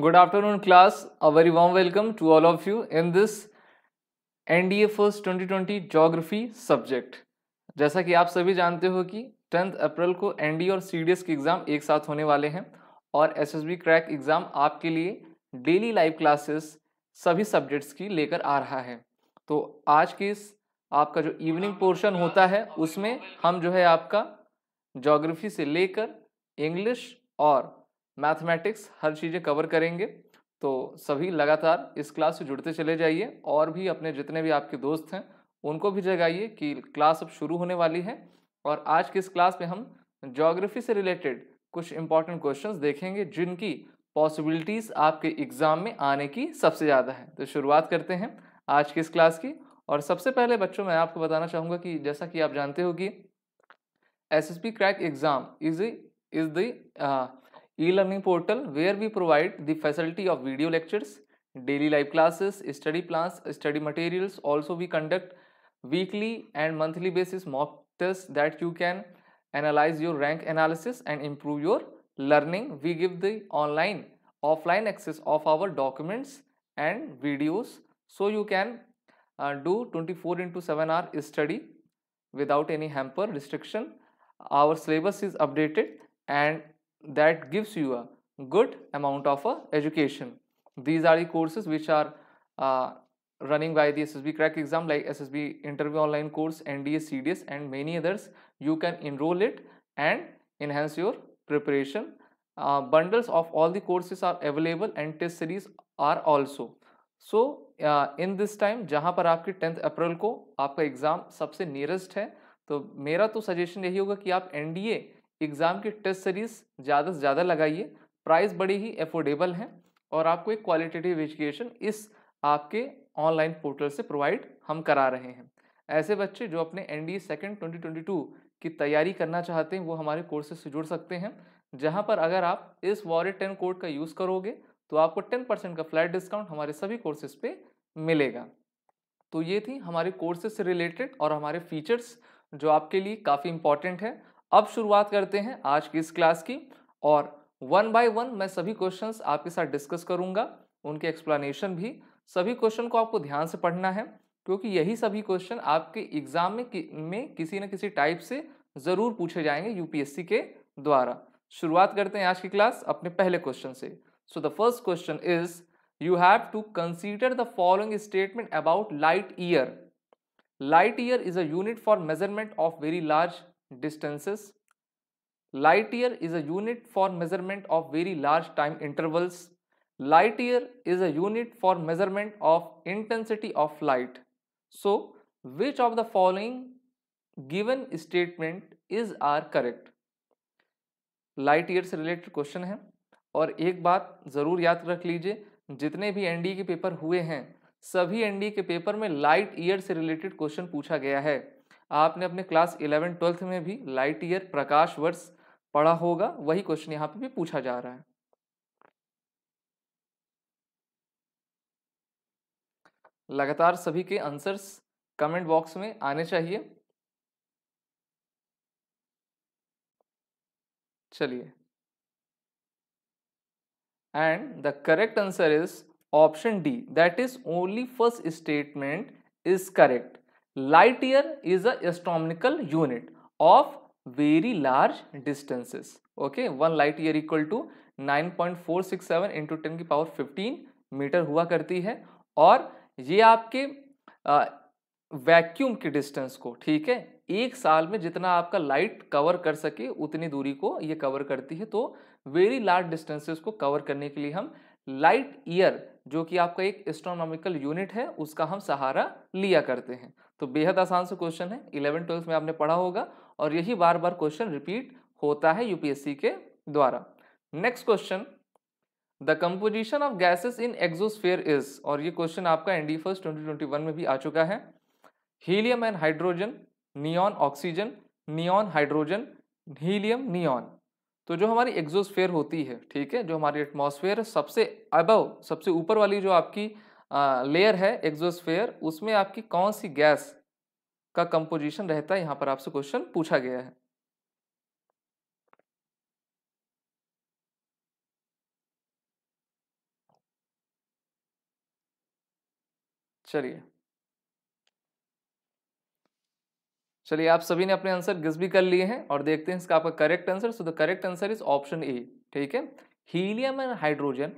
Good afternoon class uh very class, welcome to all of you in this N D A first twenty twenty geography subject जैसा कि आप सभी जानते हो कि टेंथ अप्रैल को एन एनडी और सी डी एस के एग्ज़ाम एक साथ होने वाले हैं और S S B crack exam आपके लिए डेली लाइव क्लासेस सभी सब्जेक्ट्स की लेकर आ रहा है तो आज के इस आपका जो इवनिंग पोर्शन होता है उसमें हम जो है आपका जोग्राफी से लेकर इंग्लिश और मैथमेटिक्स हर चीज़ें कवर करेंगे तो सभी लगातार इस क्लास से जुड़ते चले जाइए और भी अपने जितने भी आपके दोस्त हैं उनको भी जगाइए कि क्लास अब शुरू होने वाली है और आज की इस क्लास में हम जोग्राफी से रिलेटेड कुछ इंपॉर्टेंट क्वेश्चंस देखेंगे जिनकी पॉसिबिलिटीज़ आपके एग्ज़ाम में आने की सबसे ज़्यादा है तो शुरुआत करते हैं आज की इस क्लास की और सबसे पहले बच्चों मैं आपको बताना चाहूँगा कि जैसा कि आप जानते हो कि S S P crack exam is is the e-learning portal where we provide the facility of video lectures, daily live classes, study plans, study materials. Also we conduct weekly and monthly basis mock tests that you can analyze your rank analysis and improve your learning. We give the online offline access of our documents and videos so you can uh, do 24 into 7 hour study without any hamper restriction. Our syllabus is updated and that gives you a good amount of a education. These are the courses which are uh, running by the SSB crack exam like SSB interview online course, NDS, CDS and many others. You can enroll it and enhance your preparation. Uh, bundles of all the courses are available and test series are also. so uh, in this time jahan par आपकी 10th april ko aapka exam sabse nearest hai to mera to suggestion yahi hoga ki aap nda exam की test series ज़्यादा से ज़्यादा लगाइए price बड़ी ही affordable है और आपको एक क्वालिटेटिव एजुकेशन इस आपके ऑनलाइन पोर्टल से प्रोवाइड हम करा रहे हैं ऐसे बच्चे जो अपने N D e second twenty twenty two की तैयारी करना चाहते हैं वो हमारे कोर्सेज से जुड़ सकते हैं जहाँ पर अगर आप इस वॉरेट टेन कोड का यूज़ करोगे तो आपको टेन परसेंट का फ्लैट डिस्काउंट हमारे सभी कोर्सेज पे मिलेगा तो ये थी हमारे कोर्सेज से रिलेटेड और हमारे फीचर्स जो आपके लिए काफ़ी इंपॉर्टेंट है अब शुरुआत करते हैं आज की इस क्लास की और वन बाय वन मैं सभी क्वेश्चंस आपके साथ डिस्कस करूंगा उनके एक्सप्लेनेशन भी सभी क्वेश्चन को आपको ध्यान से पढ़ना है क्योंकि यही सभी क्वेश्चन आपके एग्जाम में, कि, में किसी न किसी टाइप से ज़रूर पूछे जाएंगे यूपीएससी के द्वारा शुरुआत करते हैं आज की क्लास अपने पहले क्वेश्चन से so the first question is you have to consider the following statement about light year light year is a unit for measurement of very large distances. Light year is a unit for measurement of very large time intervals. Light year is a unit for measurement of intensity of light. So, which of the following given statement is are correct? light year se related question hai aur ek baat zarur yaad rakh lijiye jitne bhi nd ke paper hue hain सभी ND के paper में light year से related question पूछा गया है आपने अपने class eleven twelfth में भी लाइट ईयर प्रकाश वर्ष पढ़ा होगा वही क्वेश्चन यहाँ पे भी पूछा जा रहा है लगातार सभी के आंसर्स कमेंट बॉक्स में आने चाहिए चलिए and the correct answer is option D that is only first statement is correct light year is light unit of very large distances okay one light year equal to nine point four six seven into ten की power fifteen metre हुआ करती है और ये आपके vacuum के distance को ठीक है एक साल में जितना आपका लाइट कवर कर सके उतनी दूरी को ये कवर करती है तो वेरी लार्ज डिस्टेंसेस को कवर करने के लिए हम लाइट ईयर जो कि आपका एक एस्ट्रोनॉमिकल यूनिट है उसका हम सहारा लिया करते हैं तो बेहद आसान से क्वेश्चन है इलेवन ट्वेल्थ में आपने पढ़ा होगा और यही बार बार क्वेश्चन रिपीट होता है यूपीएससी के द्वारा next question the composition of gases in exosphere is और ये क्वेश्चन आपका ND first twenty twenty one में भी आ चुका है helium and hydrogen neon oxygen neon hydrogen helium neon तो जो हमारी एक्सोस्फेयर होती है ठीक है जो हमारी एटमोसफेयर सबसे अबव सबसे ऊपर वाली जो आपकी लेयर है एक्जोस्फेयर उसमें आपकी कौन सी गैस का कंपोजिशन रहता है यहाँ पर आपसे क्वेश्चन पूछा गया है चलिए चलिए आप सभी ने अपने आंसर गिस भी कर लिए हैं और देखते हैं इसका आपका correct answer so the correct answer is option A ठीक है helium and hydrogen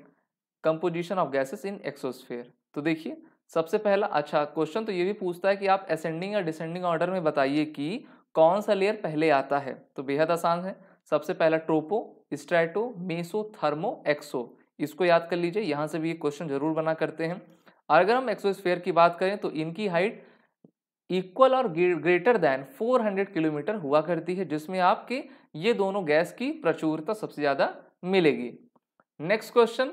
composition of gases in exosphere तो देखिए सबसे पहला अच्छा क्वेश्चन तो ये भी पूछता है कि आप असेंडिंग या डिसेंडिंग ऑर्डर में बताइए कि कौन सा लेयर पहले आता है तो बेहद आसान है सबसे पहला tropo strato meso thermo exo इसको याद कर लीजिए यहाँ से भी ये क्वेश्चन जरूर बना करते हैं अगर हम एक्सोस्फेयर की बात करें तो इनकी हाइट इक्वल और ग्रेटर दैन 400 किलोमीटर हुआ करती है जिसमें आपके ये दोनों गैस की प्रचुरता सबसे ज़्यादा मिलेगी next question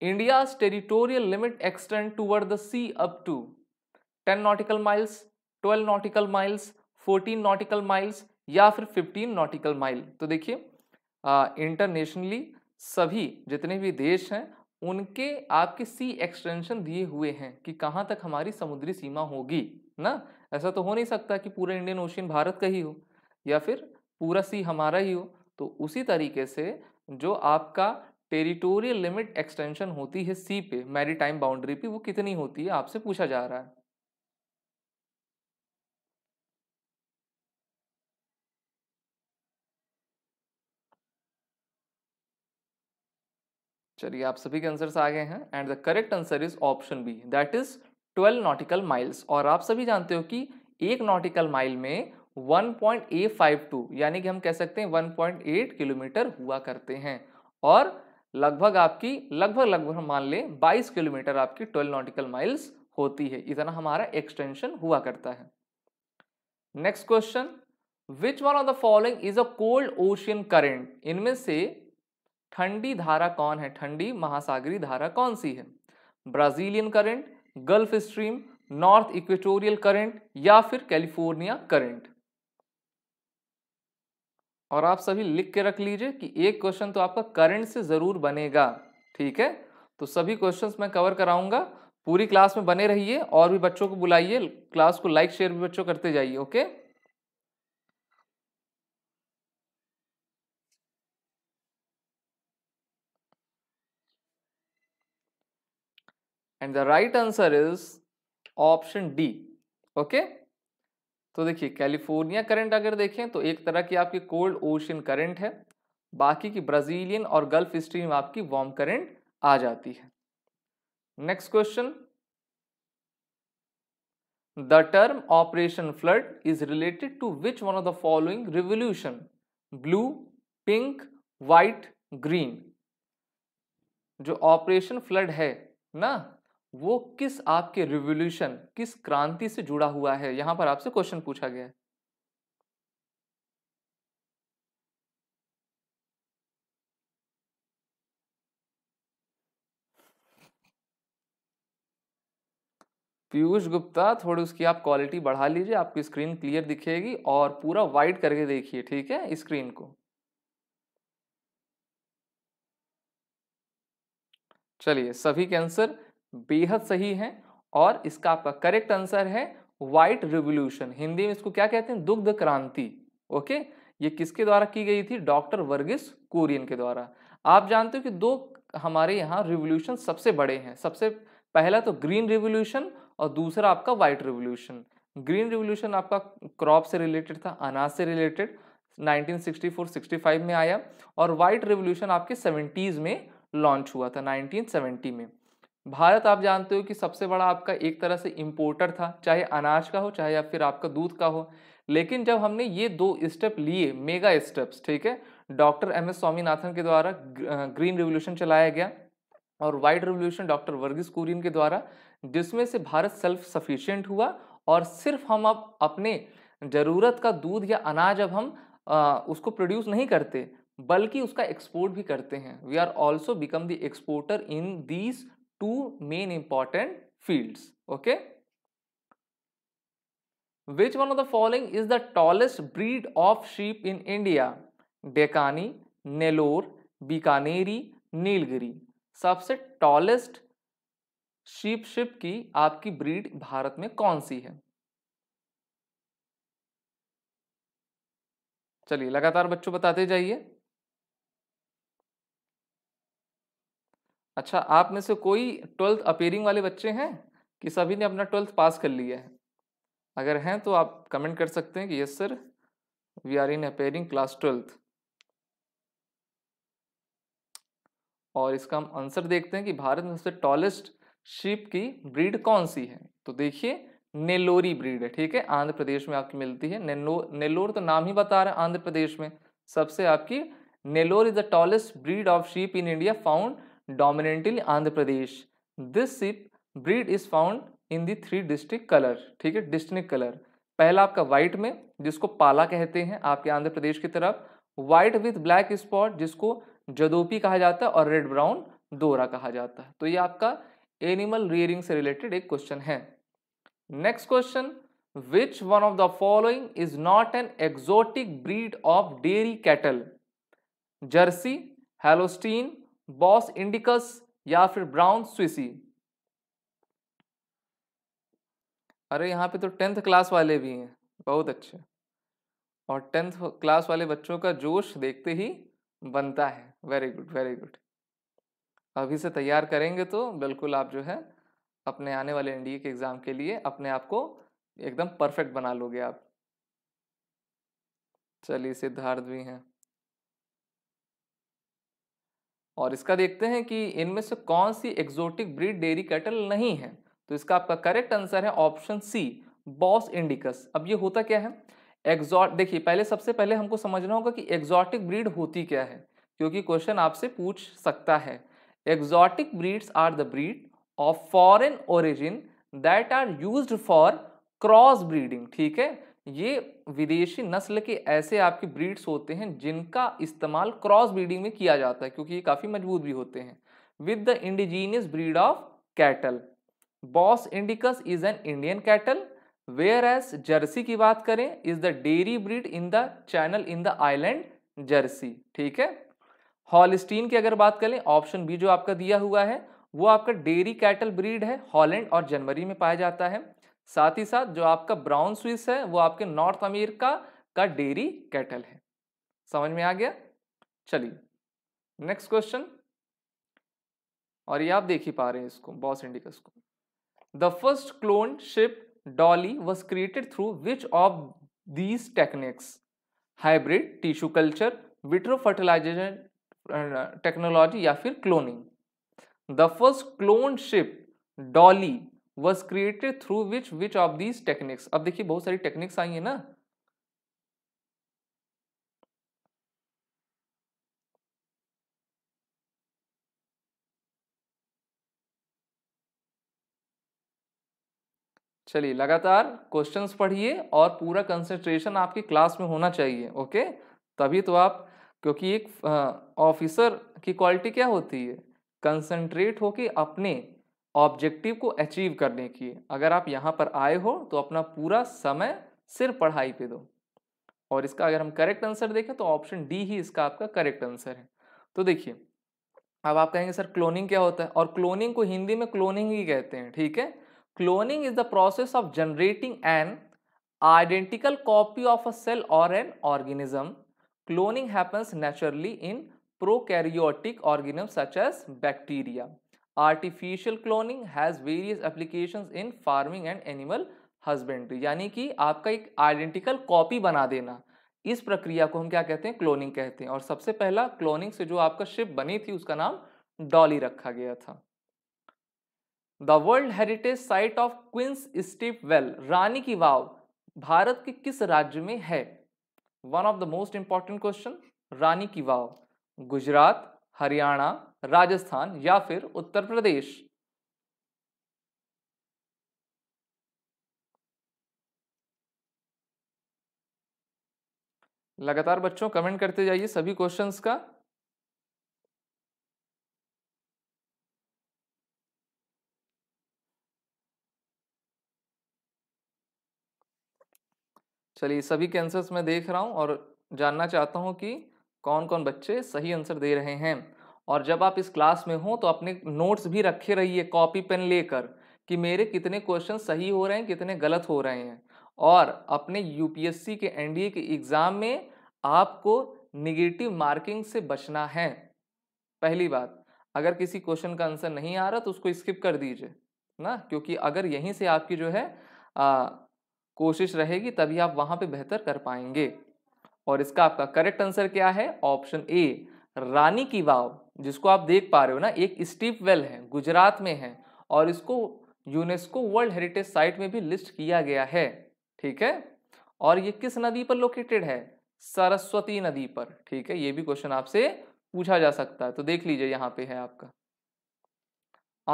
India's territorial limit extend toward the sea up to 10 nautical miles, 12 nautical miles, 14 nautical miles या फिर 15 nautical mile. तो देखिए इंटरनेशनली सभी जितने भी देश हैं उनके आपके सी एक्सटेंशन दिए हुए हैं कि कहाँ तक हमारी समुद्री सीमा होगी ना ऐसा तो हो नहीं सकता कि पूरा इंडियन ओशियन भारत का ही हो या फिर पूरा सी हमारा ही हो तो उसी तरीके से जो आपका टेरिटोरियल लिमिट एक्सटेंशन होती है सी पे मैरीटाइम बाउंड्री पे वो कितनी होती है आपसे पूछा जा रहा है चलिए आप सभी के आंसर्स आ गए हैं and the correct answer is option B that is 12 nautical miles और आप सभी जानते हो कि एक नॉटिकल माइल में 1.852 यानी कि हम कह सकते हैं 1.8 किलोमीटर हुआ करते हैं और लगभग आपकी लगभग लगभग हम मान लें बाईस किलोमीटर आपकी ट्वेल्व नॉटिकल माइल्स होती है इतना हमारा एक्सटेंशन हुआ करता है next question which one of the following is a cold ocean current इनमें से ठंडी धारा कौन है ठंडी महासागरी धारा कौन सी है Brazilian current Gulf Stream North Equatorial current या फिर कैलिफोर्निया करेंट और आप सभी लिख के रख लीजिए कि एक क्वेश्चन तो आपका करंट से ज़रूर बनेगा ठीक है तो सभी क्वेश्चंस मैं कवर कराऊंगा पूरी क्लास में बने रहिए और भी बच्चों को बुलाइए क्लास को लाइक शेयर भी बच्चों करते जाइए okay and the right answer is option D okay तो देखिए कैलिफोर्निया करंट अगर देखें तो एक तरह की आपकी कोल्ड ओशन करंट है बाकी की ब्राज़ीलियन और गल्फ स्ट्रीम आपकी वार्म करंट आ जाती है next question the term Operation Flood is related to which one of the following revolution blue pink white green जो ऑपरेशन फ्लड है ना वो किस आपके रिवोल्यूशन किस क्रांति से जुड़ा हुआ है यहां पर आपसे क्वेश्चन पूछा गया है पीयूष गुप्ता थोड़ी उसकी आप क्वालिटी बढ़ा लीजिए आपकी स्क्रीन क्लियर दिखेगी और पूरा वाइट करके देखिए ठीक है स्क्रीन को चलिए सभी के आंसर बेहद सही है और इसका आपका करेक्ट आंसर है वाइट रिवोल्यूशन हिंदी में इसको क्या कहते हैं दुग्ध क्रांति ओके ये किसके द्वारा की गई थी डॉक्टर वर्गिस कुरियन के द्वारा आप जानते हो कि दो हमारे यहाँ रिवोल्यूशन सबसे बड़े हैं सबसे पहला तो ग्रीन रिवोल्यूशन और दूसरा आपका वाइट रिवोल्यूशन ग्रीन रिवोल्यूशन आपका क्रॉप से रिलेटेड था अनाज से रिलेटेड 1964-65 में आया और वाइट रिवोल्यूशन आपके 70s में लॉन्च हुआ था 1970 में भारत आप जानते हो कि सबसे बड़ा आपका एक तरह से इम्पोर्टर था चाहे अनाज का हो चाहे या फिर आपका दूध का हो लेकिन जब हमने ये दो स्टेप लिए मेगा स्टेप्स ठीक है डॉक्टर एम एस स्वामीनाथन के द्वारा ग्रीन रिवोल्यूशन चलाया गया और white revolution doctor Verghese Kurien के द्वारा जिसमें से भारत सेल्फ सफिशियंट हुआ और सिर्फ हम अब अपने ज़रूरत का दूध या अनाज अब हम आ, उसको प्रोड्यूस नहीं करते बल्कि उसका एक्सपोर्ट भी करते हैं we are also become the exporter in these two main important fields okay which one of the following is the tallest breed of sheep in India Dekani Nellore bikaneri nilgiri सबसे tallest sheep ship की आपकी breed Bharat में कौन सी है चलिए लगातार बच्चों बताते जाइए अच्छा आप में से कोई ट्वेल्थ अपेयरिंग वाले बच्चे हैं कि सभी ने अपना ट्वेल्थ पास कर लिया है अगर हैं तो आप कमेंट कर सकते हैं कि yes sir we are in appearing class twelfth और इसका हम आंसर देखते हैं कि भारत में सबसे टॉलेस्ट शीप की ब्रीड कौन सी है तो देखिए नेलोरी ब्रीड है ठीक है आंध्र प्रदेश में आपकी मिलती है नेलो नेलोर तो नाम ही बता रहे हैं आंध्र प्रदेश में सबसे आपकी Nellore is the tallest breed of sheep in India found dominantly Andhra Pradesh this sheep breed is found in the three district colour ठीक है डिस्ट्रिक्ट कलर पहला आपका वाइट में जिसको पाला कहते हैं आपके आंध्र प्रदेश की तरफ व्हाइट विथ ब्लैक स्पॉट जिसको जदोपी कहा जाता है और रेड ब्राउन दोरा कहा जाता है तो ये आपका एनिमल रियरिंग से रिलेटेड एक क्वेश्चन है next question which one of the following is not an exotic breed of dairy cattle Jersey Holstein Bos indicus या फिर ब्राउन स्विसी अरे यहाँ पे तो टेंथ क्लास वाले भी हैं बहुत अच्छे और टेंथ क्लास वाले बच्चों का जोश देखते ही बनता है वेरी गुड वेरी गुड अभी से तैयार करेंगे तो बिल्कुल आप जो है अपने आने वाले एनडीए के एग्ज़ाम के लिए अपने आप को एकदम परफेक्ट बना लोगे आप चलिए सिद्धार्थ भी हैं और इसका देखते हैं कि इनमें से कौन सी एक्जोटिक ब्रीड डेयरी कैटल नहीं है तो इसका आपका करेक्ट आंसर है ऑप्शन सी बॉस इंडिकस अब ये होता क्या है एग्जॉट देखिए पहले सबसे पहले हमको समझना होगा कि एग्जॉटिक ब्रीड होती क्या है क्योंकि क्वेश्चन आपसे पूछ सकता है exotic breeds are the breed of foreign origin that are used for cross breeding ठीक है ये विदेशी नस्ल के ऐसे आपके ब्रीड्स होते हैं जिनका इस्तेमाल क्रॉस ब्रीडिंग में किया जाता है क्योंकि ये काफ़ी मजबूत भी होते हैं with the indigenous breed of cattle Bos indicus is an Indian cattle where as Jersey की बात करें is the dairy breed in the channel in the island Jersey ठीक है हॉलिस्टीन की अगर बात करें ऑप्शन बी जो आपका दिया हुआ है वो आपका डेयरी कैटल ब्रीड है हॉलैंड और जनवरी में पाया जाता है साथ ही साथ जो आपका ब्राउन स्विस है वो आपके नॉर्थ अमेरिका का डेयरी कैटल है समझ में आ गया चलिए नेक्स्ट क्वेश्चन और ये आप देख ही पा रहे हैं इसको बॉस इंडिकस को the first clone ship Dolly was created through which of these techniques hybrid tissue culture vitro fertilisation technology या फिर cloning the first clone ship Dolly was created through which which of these techniques अब देखिए बहुत सारी techniques आई है ना चलिए लगातार क्वेश्चंस पढ़िए और पूरा कंसंट्रेशन आपकी क्लास में होना चाहिए ओके तभी तो आप क्योंकि एक ऑफिसर की क्वालिटी क्या होती है कंसंट्रेट होके अपने ऑब्जेक्टिव को अचीव करने की अगर आप यहाँ पर आए हो तो अपना पूरा समय सिर्फ पढ़ाई पे दो और इसका अगर हम करेक्ट आंसर देखें तो ऑप्शन डी ही इसका आपका करेक्ट आंसर है तो देखिए अब आप कहेंगे सर क्लोनिंग क्या होता है और क्लोनिंग को हिंदी में क्लोनिंग ही कहते हैं ठीक है cloning is the process of generating an identical copy of a cell और an organism cloning happens naturally in prokaryotic organism such as bacteria artificial cloning has various application in farming and animal husbandry यानी कि आपका एक identical copy बना देना इस प्रक्रिया को हम क्या कहते हैं क्लोनिंग कहते हैं और सबसे पहला क्लोनिंग से जो आपका शिप बनी थी उसका नाम डॉली रखा गया था the world heritage site of queen's step well Rani ki Vav Bharat के किस राज्य में है one of the most important question Rani ki Vav Gujarat Haryana Rajasthan या फिर उत्तर प्रदेश लगातार बच्चों कमेंट करते जाइए सभी क्वेश्चंस का चलिए सभी के आंसर्स मैं देख रहा हूं और जानना चाहता हूं कि कौन कौन बच्चे सही आंसर दे रहे हैं और जब आप इस क्लास में हो तो अपने नोट्स भी रखे रहिए कॉपी पेन लेकर कि मेरे कितने क्वेश्चन सही हो रहे हैं कितने गलत हो रहे हैं और अपने यूपीएससी के एनडीए के एग्ज़ाम में आपको निगेटिव मार्किंग से बचना है पहली बात अगर किसी क्वेश्चन का आंसर नहीं आ रहा तो उसको स्किप कर दीजिए ना क्योंकि अगर यहीं से आपकी जो है आ, कोशिश रहेगी तभी आप वहाँ पे बेहतर कर पाएंगे और इसका आपका करेक्ट आंसर क्या है ऑप्शन ए रानी की वाव जिसको आप देख पा रहे हो ना एक स्टीप वेल है गुजरात में है और इसको यूनेस्को वर्ल्ड हेरिटेज साइट में भी लिस्ट किया गया है ठीक है और ये किस नदी पर लोकेटेड है सरस्वती नदी पर ठीक है ये भी क्वेश्चन आपसे पूछा जा सकता है तो देख लीजिए यहाँ पे है आपका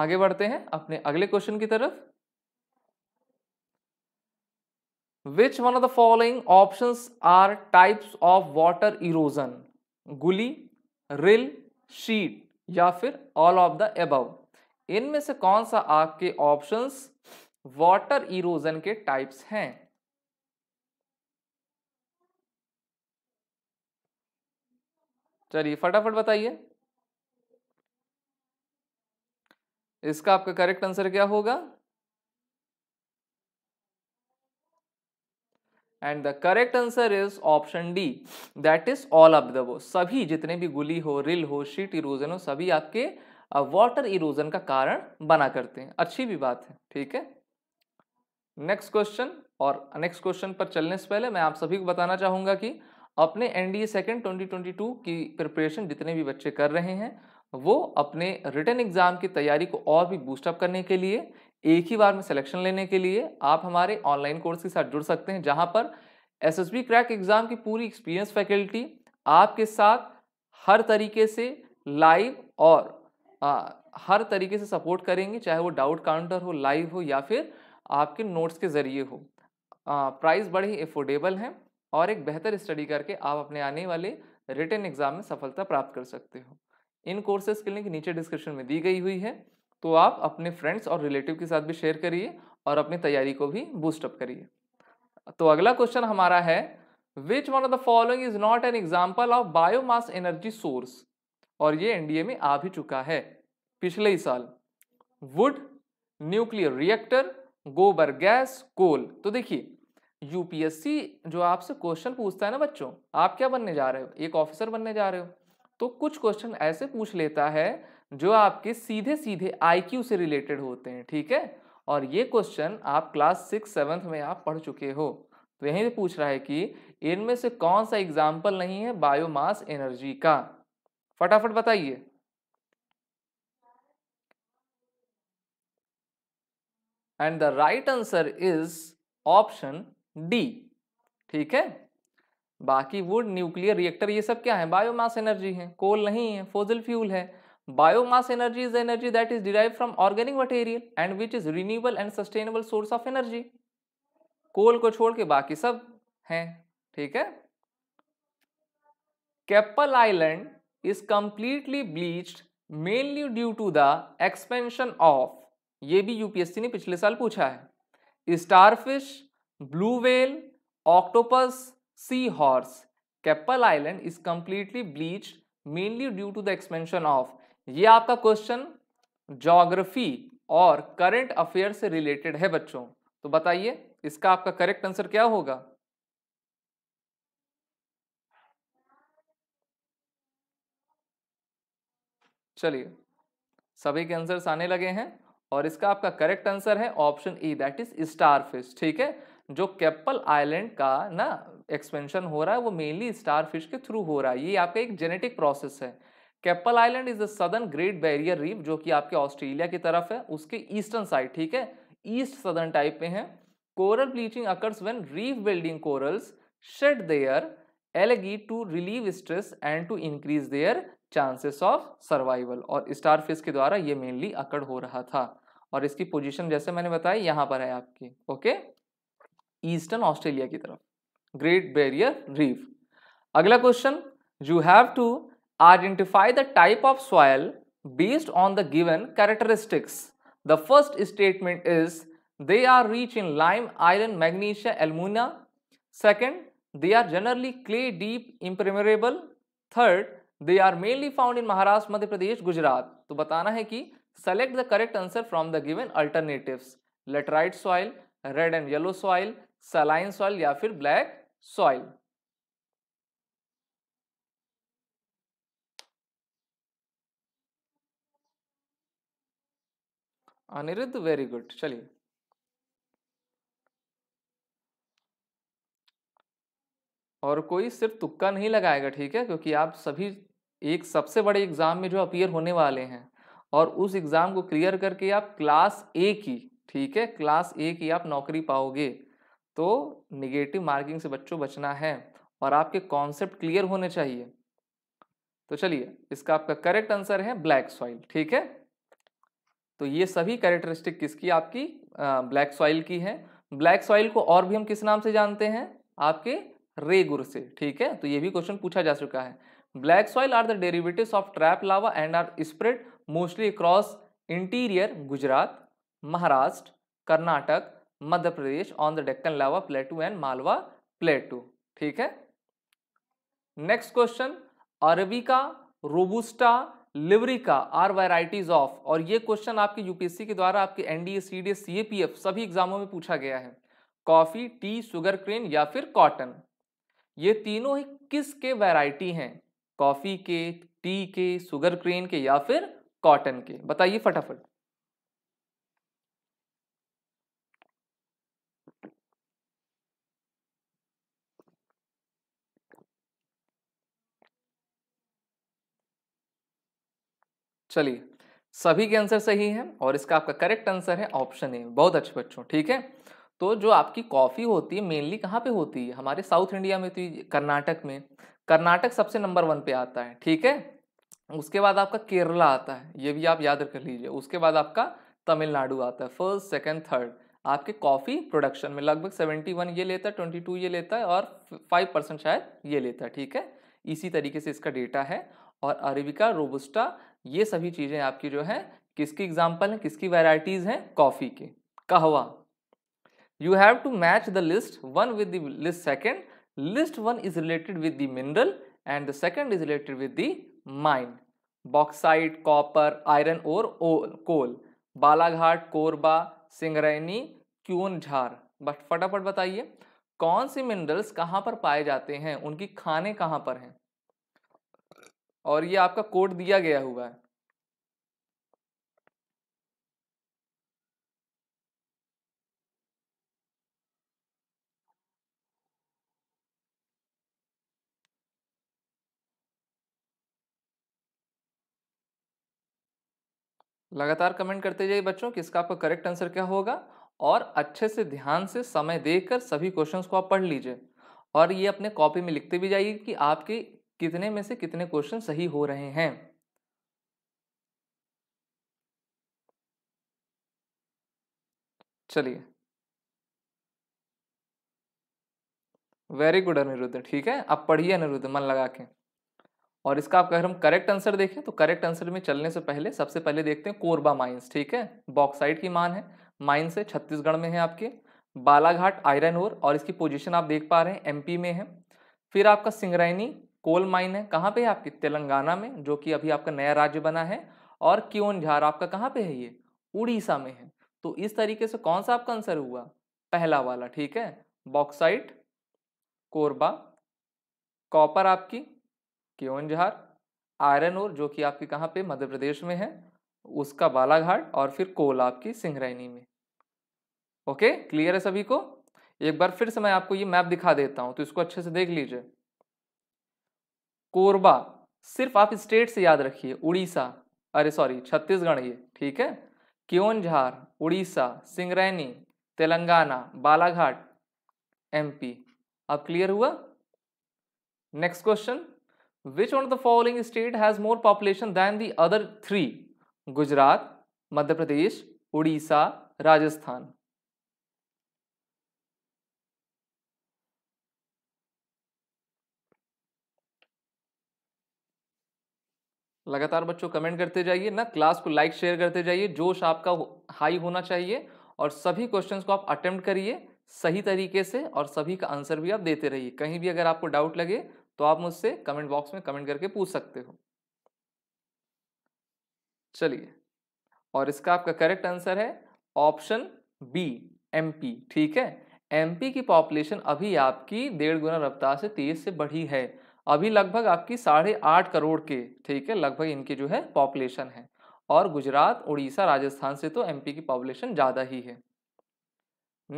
आगे बढ़ते हैं अपने अगले क्वेश्चन की तरफ which one of the following option are types of water erosion gully rill sheet या फिर ऑल ऑफ द एबव इनमें से कौन सा आपके ऑप्शन वाटर इरोजन के टाइप्स हैं चलिए फटाफट बताइए इसका आपका करेक्ट आंसर क्या होगा and the correct answer is option D that is all of the वो सभी जितने भी गुली हो रिल हो शीट इरोजन हो सभी आपके वाटर इरोजन का कारण बना करते हैं अच्छी भी बात है ठीक है नेक्स्ट क्वेश्चन और नेक्स्ट क्वेश्चन पर चलने से पहले मैं आप सभी को बताना चाहूँगा कि अपने NDA second twenty twenty two की प्रिपरेशन जितने भी बच्चे कर रहे हैं वो अपने रिटर्न एग्ज़ाम की तैयारी को और भी बूस्टअप करने के लिए एक ही बार में सिलेक्शन लेने के लिए आप हमारे ऑनलाइन कोर्स के साथ जुड़ सकते हैं जहां पर S S B crack exam की पूरी एक्सपीरियंस फैकल्टी आपके साथ हर तरीके से लाइव और आ, हर तरीके से सपोर्ट करेंगे चाहे वो डाउट काउंटर हो लाइव हो या फिर आपके नोट्स के ज़रिए हो प्राइस बड़े ही एफोर्डेबल हैं और एक बेहतर स्टडी करके आप अपने आने वाले रिटर्न एग्ज़ाम में सफलता प्राप्त कर सकते हो इन कोर्सेज के लिंक नीचे डिस्क्रिप्शन में दी गई हुई है तो आप अपने फ्रेंड्स और रिलेटिव के साथ भी शेयर करिए और अपनी तैयारी को भी बूस्टअप करिए तो अगला क्वेश्चन हमारा है which one of the following is not an example of biomass energy source और ये एनडीए में आ भी चुका है पिछले ही साल wood nuclear reactor gobar gas coal तो देखिए यूपीएससी जो आपसे क्वेश्चन पूछता है ना बच्चों आप क्या बनने जा रहे हो एक ऑफिसर बनने जा रहे हो तो कुछ क्वेश्चन ऐसे पूछ लेता है जो आपके सीधे सीधे आईक्यू से रिलेटेड होते हैं ठीक है और ये क्वेश्चन आप क्लास सिक्स सेवन्थ में आप पढ़ चुके हो तो यहीं पे पूछ रहा है कि इनमें से कौन सा एग्जाम्पल नहीं है बायोमास एनर्जी का फटाफट बताइए and the right answer is option D ठीक है बाकी वुड न्यूक्लियर रिएक्टर ये सब क्या है बायोमास एनर्जी है कोल नहीं है फोजल फ्यूल है Biomass energy is the energy that is derived from organic material and which is renewable and sustainable source of coal को छोड़ के बाकी सब हैं ठीक है Keppel island is completely bleached mainly due to the expansion of ये भी यूपीएससी ने पिछले साल पूछा है starfish blue whale octopus sea horse Keppel island is completely bleach mainly due to the expansion of ये आपका क्वेश्चन जोग्राफी और करंट अफेयर से रिलेटेड है बच्चों तो बताइए इसका आपका करेक्ट आंसर क्या होगा चलिए सभी के आंसर्स आने लगे हैं और इसका आपका करेक्ट आंसर है option E that is star fish ठीक है जो कैप्पल आइलैंड का ना एक्सपेंशन हो रहा है वो मेनली स्टार फिश के थ्रू हो रहा है ये आपका एक जेनेटिक प्रोसेस है Keppel island is the southern great barrier reef जो कि आपके ऑस्ट्रेलिया की तरफ है उसके ईस्टर्न साइड ठीक है ईस्ट सदर्न टाइप में है coral bleaching occurs when reef building corals shed their algae to relieve stress and to increase their chances of survival और स्टारफिश के द्वारा ये मेनली अकड़ हो रहा था और इसकी पोजीशन जैसे मैंने बताया यहाँ पर है आपकी ओके ईस्टर्न ऑस्ट्रेलिया की तरफ ग्रेट बैरियर रीफ अगला question you have to Identify the type of soil based on the given characteristics. The first statement is they are rich in lime, iron, magnesia, alumina. Second, they are generally clay deep impermeable. Third, they are mainly found in Maharashtra, Madhya Pradesh, Gujarat. to batana hai ki select the correct answer from the given alternatives. Laterite soil, red and yellow soil, saline soil ya fir black soil. Aniruddh very good चलिए और कोई सिर्फ तुक्का नहीं लगाएगा ठीक है क्योंकि आप सभी एक सबसे बड़े एग्जाम में जो अपियर होने वाले हैं और उस एग्जाम को क्लियर करके आप क्लास ए की ठीक है क्लास ए की आप नौकरी पाओगे तो निगेटिव मार्किंग से बच्चों बचना है और आपके कॉन्सेप्ट क्लियर होने चाहिए तो चलिए इसका आपका करेक्ट आंसर है ब्लैक सॉइल ठीक है तो ये सभी कैरेक्टरिस्टिक किसकी आपकी ब्लैक सॉइल की है ब्लैक सॉइल को और भी हम किस नाम से जानते हैं आपके रेगुर से ठीक है तो ये भी क्वेश्चन पूछा जा चुका है black soil are the derivative of trap lava and are spread mostly across interior Gujarat Maharashtra Karnataka Madhya Pradesh on the Deccan lava plateau and Malwa plateau ठीक है next question arabica robusta liberica are varieties of और ये क्वेश्चन आपके यूपीएससी के द्वारा आपके एनडीए पी एफ सभी एग्जामों में पूछा गया है कॉफी टी शुगर क्रेन या फिर कॉटन ये तीनों ही किस के वैरायटी हैं कॉफी के टी के शुगर क्रेन के या फिर कॉटन के बताइए फटाफट चलिए सभी के आंसर सही है और इसका आपका करेक्ट आंसर है ऑप्शन ए बहुत अच्छे बच्चों ठीक है तो जो आपकी कॉफ़ी होती है मेनली कहाँ पे होती है हमारे साउथ इंडिया में तो कर्नाटक में कर्नाटक सबसे नंबर वन पे आता है ठीक है उसके बाद आपका केरला आता है ये भी आप याद कर लीजिए उसके बाद आपका तमिलनाडु आता है फर्स्ट सेकेंड थर्ड आपके कॉफ़ी प्रोडक्शन में लगभग सेवेंटी वन ये लेता है ट्वेंटी टू ये लेता है और फाइव परसेंट शायद ये लेता है ठीक है इसी तरीके से इसका डेटा है और अरेबिका रोबुस्टा ये सभी चीज़ें आपकी जो है किसकी एग्जाम्पल हैं किसकी वेराइटीज़ हैं कॉफ़ी के कहवा you have to match the list one with the list second list one is related with the mineral and the second is related with the mind bauxite copper iron और coal Balaghat Korba Singareni Keonjhar but फटाफट बताइए कौन से minerals कहाँ पर पाए जाते हैं उनकी खाने कहाँ पर हैं और ये आपका कोड दिया गया हुआ है लगातार कमेंट करते जाइए बच्चों कि इसका आपका करेक्ट आंसर क्या होगा और अच्छे से ध्यान से समय देकर सभी क्वेश्चंस को आप पढ़ लीजिए और ये अपने कॉपी में लिखते भी जाइए कि आपके कितने में से कितने क्वेश्चन सही हो रहे हैं चलिए वेरी गुड अनिरुद्ध ठीक है आप पढ़िए अनिरुद्ध मन लगा के और इसका आप अगर हम करेक्ट आंसर देखें तो करेक्ट आंसर में चलने से पहले सबसे पहले देखते हैं कोरबा माइंस ठीक है बॉक्साइड की मान है माइंस है छत्तीसगढ़ में है आपके बालाघाट आयरन ओर और इसकी पोजीशन आप देख पा रहे हैं एमपी में है फिर आपका सिंगरैनी कोल माइन है कहाँ पे है आपकी तेलंगाना में जो कि अभी आपका नया राज्य बना है और क्यों झार आपका कहाँ पे है ये उड़ीसा में है तो इस तरीके से कौन सा आपका आंसर हुआ पहला वाला ठीक है बॉक्साइट कोरबा कॉपर आपकी क्यों झार आयरन ओर जो कि आपकी कहाँ पे मध्य प्रदेश में है उसका बालाघाट और फिर कोल आपकी सिंगरैनी में ओके क्लियर है सभी को एक बार फिर से मैं आपको ये मैप दिखा देता हूं तो इसको अच्छे से देख लीजिए कोरबा सिर्फ आप स्टेट से याद रखिए उड़ीसा अरे सॉरी छत्तीसगढ़ ये ठीक है क्योंझार उड़ीसा सिंगरैनी तेलंगाना बालाघाट एमपी अब क्लियर हुआ next question which on the following state has more population than the other three Gujarat Madhya Pradesh Orissa Rajasthan लगातार बच्चों कमेंट करते जाइए ना क्लास को लाइक शेयर करते जाइए जोश आपका हाई होना चाहिए और सभी क्वेश्चन को आप अटेम्प्ट करिए सही तरीके से और सभी का आंसर भी आप देते रहिए कहीं भी अगर आपको डाउट लगे तो आप मुझसे कमेंट बॉक्स में कमेंट करके पूछ सकते हो चलिए और इसका आपका करेक्ट आंसर है ऑप्शन बी एमपी ठीक है एमपी की पॉपुलेशन अभी आपकी डेढ़ गुना रफ्तार से तेज से बढ़ी है अभी लगभग आपकी साढ़े आठ करोड़ के ठीक है लगभग इनके जो है पॉपुलेशन है और गुजरात उड़ीसा राजस्थान से तो एमपी की पॉपुलेशन ज़्यादा ही है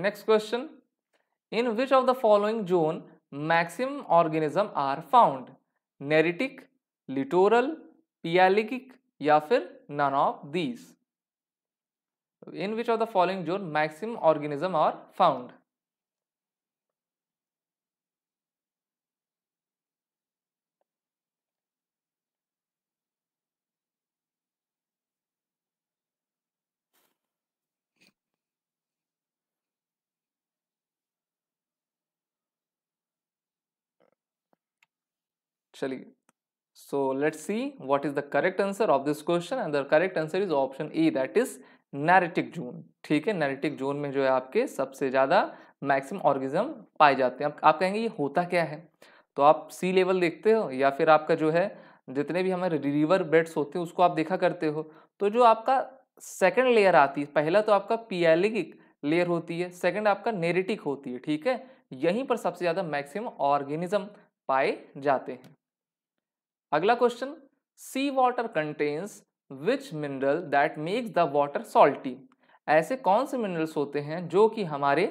next question in which of the following zone maxim organism are found neritic littoral pelagic या फिर none of these in which of the following zone maximum organism are found चलिए so let's see what is the correct answer of this question and the correct answer is option A that is neritic zone ठीक है neritic zone में जो है आपके सबसे ज़्यादा maximum ऑर्गिज्म पाए जाते हैं आप, आप कहेंगे ये होता क्या है तो आप सी लेवल देखते हो या फिर आपका जो है जितने भी हमारे रिवर बेड्स होते हैं उसको आप देखा करते हो तो जो आपका सेकंड लेयर आती है पहला तो आपका पियालिक लेयर होती है सेकंड आपका नेरेटिक होती है ठीक है यहीं पर सबसे ज़्यादा मैक्सिमम ऑर्गेनिज्म पाए जाते हैं अगला question sea water contains which mineral that makes the water salty ऐसे कौन से मिनरल्स होते हैं जो कि हमारे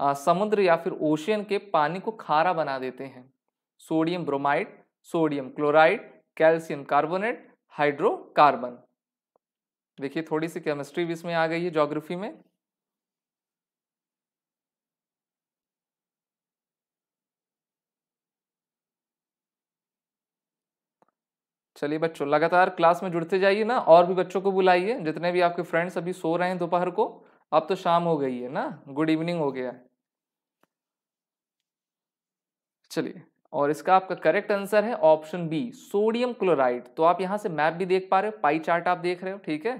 आ, समुद्र या फिर ओशियन के पानी को खारा बना देते हैं sodium bromide sodium chloride calcium carbonate hydrocarbon देखिए थोड़ी सी केमिस्ट्री भी इसमें आ गई है ज्योग्राफी में चलिए बच्चों लगातार क्लास में जुड़ते जाइए ना और भी बच्चों को बुलाइए जितने भी आपके फ्रेंड्स अभी सो रहे हैं दोपहर को अब तो शाम हो गई है ना गुड इवनिंग हो गया चलिए और इसका आपका करेक्ट आंसर है ऑप्शन बी सोडियम क्लोराइड तो आप यहाँ से मैप भी देख पा रहे हो पाई चार्ट आप देख रहे हो ठीक है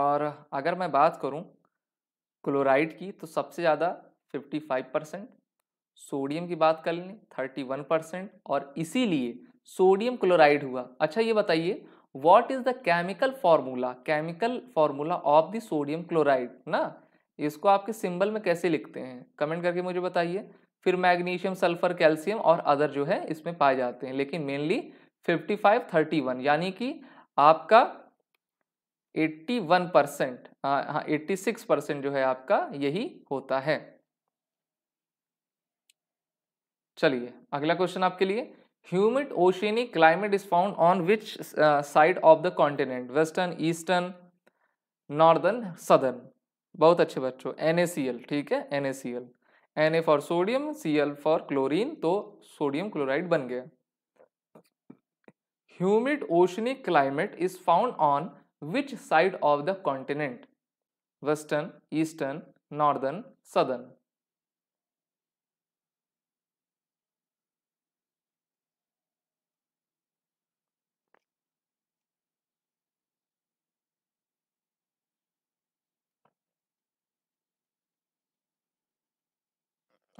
और अगर मैं बात करूँ क्लोराइड की तो सबसे ज़्यादा 55 परसेंट सोडियम की बात कर लें 31 परसेंट और इसीलिए सोडियम क्लोराइड हुआ अच्छा ये बताइए what is the chemical formula chemical formula of the sodium chloride ना इसको आपके सिंबल में कैसे लिखते हैं कमेंट करके मुझे बताइए फिर मैग्नीशियम सल्फर कैल्शियम और अदर जो है इसमें पाए जाते हैं लेकिन मेनली 55 31 यानी कि आपका 81 परसेंट हाँ एट्टी सिक्स परसेंट जो है आपका यही होता है चलिए अगला क्वेश्चन आपके लिए humid oceanic climate is found on which side of the continent western eastern northern southern बहुत अच्छे बच्चों एन ठीक है N N A for sodium C L for chlorine तो सोडियम क्लोराइड बन गया humid oceanic climate is found on which side of the continent western eastern northern southern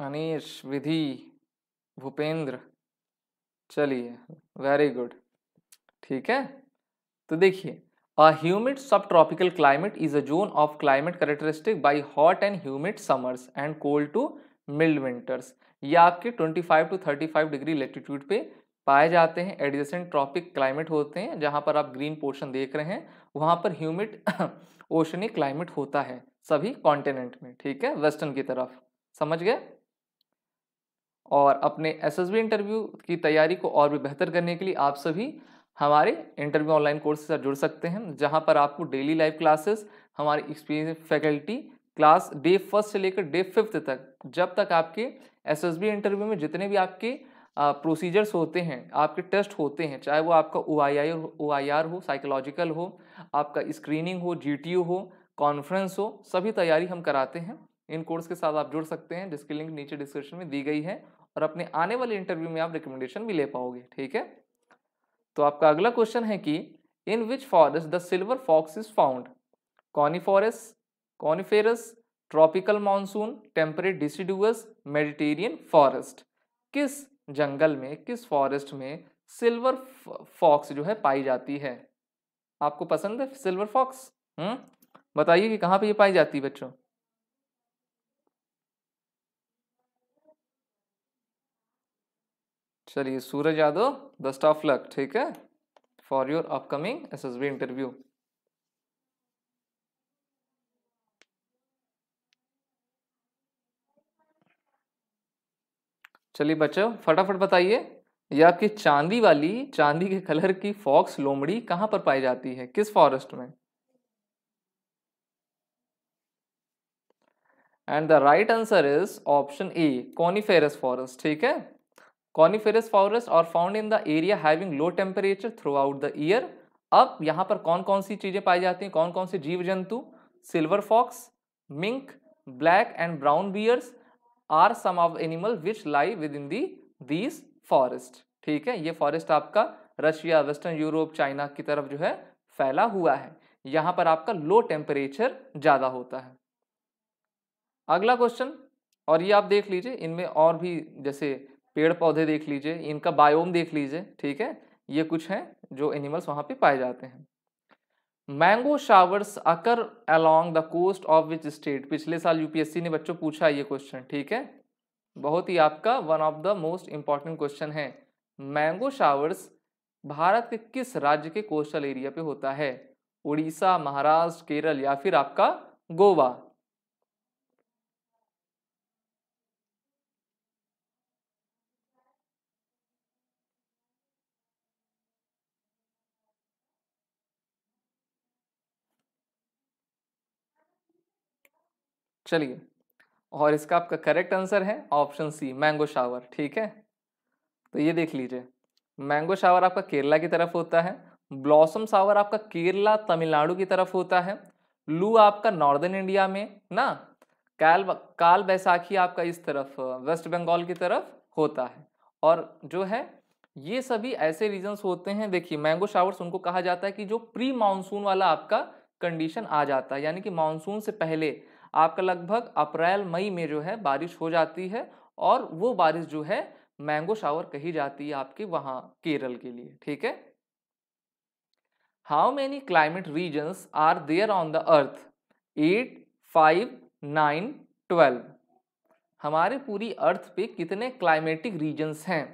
Anish Vidhi Bhupendra चलिए very good ठीक है तो देखिए a humid subtropical climate is a zone of climate characteristic by hot and humid summers and cold to mild winters ये आपके 25 to five degree latitude पे पाए जाते हैं एडजेसेंट ट्रॉपिक क्लाइमेट होते हैं जहाँ पर आप ग्रीन पोर्शन देख रहे हैं वहाँ पर ह्यूमिड ओशनिक क्लाइमेट होता है सभी कॉन्टिनेंट में ठीक है वेस्टर्न की तरफ समझ गए और अपने एसएसबी इंटरव्यू की तैयारी को और भी बेहतर करने के लिए आप सभी हमारे इंटरव्यू ऑनलाइन कोर्स से जुड़ सकते हैं जहां पर आपको डेली लाइव क्लासेस हमारे experience faculty class day first से लेकर डे फिफ्थ तक जब तक आपके एसएसबी इंटरव्यू में जितने भी आपके प्रोसीजर्स होते हैं आपके टेस्ट होते हैं चाहे वो आपका ओ आई ओ आई आर हो साइकोलॉजिकल हो आपका स्क्रीनिंग हो जी हो कॉन्फ्रेंस हो सभी तैयारी हम कराते हैं इन कोर्स के साथ आप जुड़ सकते हैं जिसकी लिंक नीचे डिस्क्रिप्शन में दी गई है और अपने आने वाले इंटरव्यू में आप रिकमेंडेशन भी ले पाओगे ठीक है तो आपका अगला क्वेश्चन है कि in which forest the silver fox is found coniferous coniferous tropical monsoon temperate deciduous Mediterranean forest किस जंगल में किस फॉरेस्ट में सिल्वर फॉक्स जो है पाई जाती है आपको पसंद है सिल्वर फॉक्स हम्म बताइए कि कहाँ पे ये पाई जाती है बच्चों चलिए Suraj Yadav best of luck ठीक है for your upcoming SSB interview चलिए बच्चों फटाफट बताइए या कि चांदी वाली चांदी के कलर की फॉक्स लोमड़ी कहां पर पाई जाती है किस फॉरेस्ट में and the right answer is option A coniferous forest ठीक है coniferous forest are found in the area having low temperature throughout the year अब यहाँ पर कौन कौन सी चीज़ें पाई जाती हैं कौन कौन से जीव जंतु silver fox mink black and brown bears are some of animal which lie within the these forest ठीक है ये फॉरेस्ट आपका रशिया वेस्टर्न यूरोप चाइना की तरफ जो है फैला हुआ है यहाँ पर आपका लो टेम्परेचर ज़्यादा होता है अगला क्वेश्चन और ये आप देख लीजिए इनमें और भी जैसे पेड़ पौधे देख लीजिए इनका बायोम देख लीजिए ठीक है ये कुछ हैं जो एनिमल्स वहाँ पे पाए जाते हैं mango showers occur along the coast of which state पिछले साल यूपीएससी ने बच्चों पूछा ये क्वेश्चन ठीक है बहुत ही आपका one of the most important question है मैंगो शावर्स भारत के किस राज्य के कोस्टल एरिया पे होता है उड़ीसा महाराष्ट्र केरल या फिर आपका गोवा चलिए और इसका आपका करेक्ट आंसर है ऑप्शन सी मैंगो शावर ठीक है तो ये देख लीजिए मैंगो शावर आपका केरला की तरफ होता है ब्लॉसम शावर आपका केरला तमिलनाडु की तरफ होता है लू आपका नॉर्दर्न इंडिया में ना काल काल बैसाखी आपका इस तरफ वेस्ट बंगाल की तरफ होता है और जो है ये सभी ऐसे रीजन्स होते हैं देखिए मैंगो शावर्स उनको कहा जाता है कि जो प्री मानसून वाला आपका कंडीशन आ जाता है यानी कि मानसून से पहले आपका लगभग अप्रैल मई में जो है बारिश हो जाती है और वो बारिश जो है मैंगो शावर कही जाती है आपके वहाँ केरल के लिए ठीक है how many climate regions are there on the earth eight five nine twelve हमारे पूरी अर्थ पे कितने क्लाइमेटिक रीजन्स हैं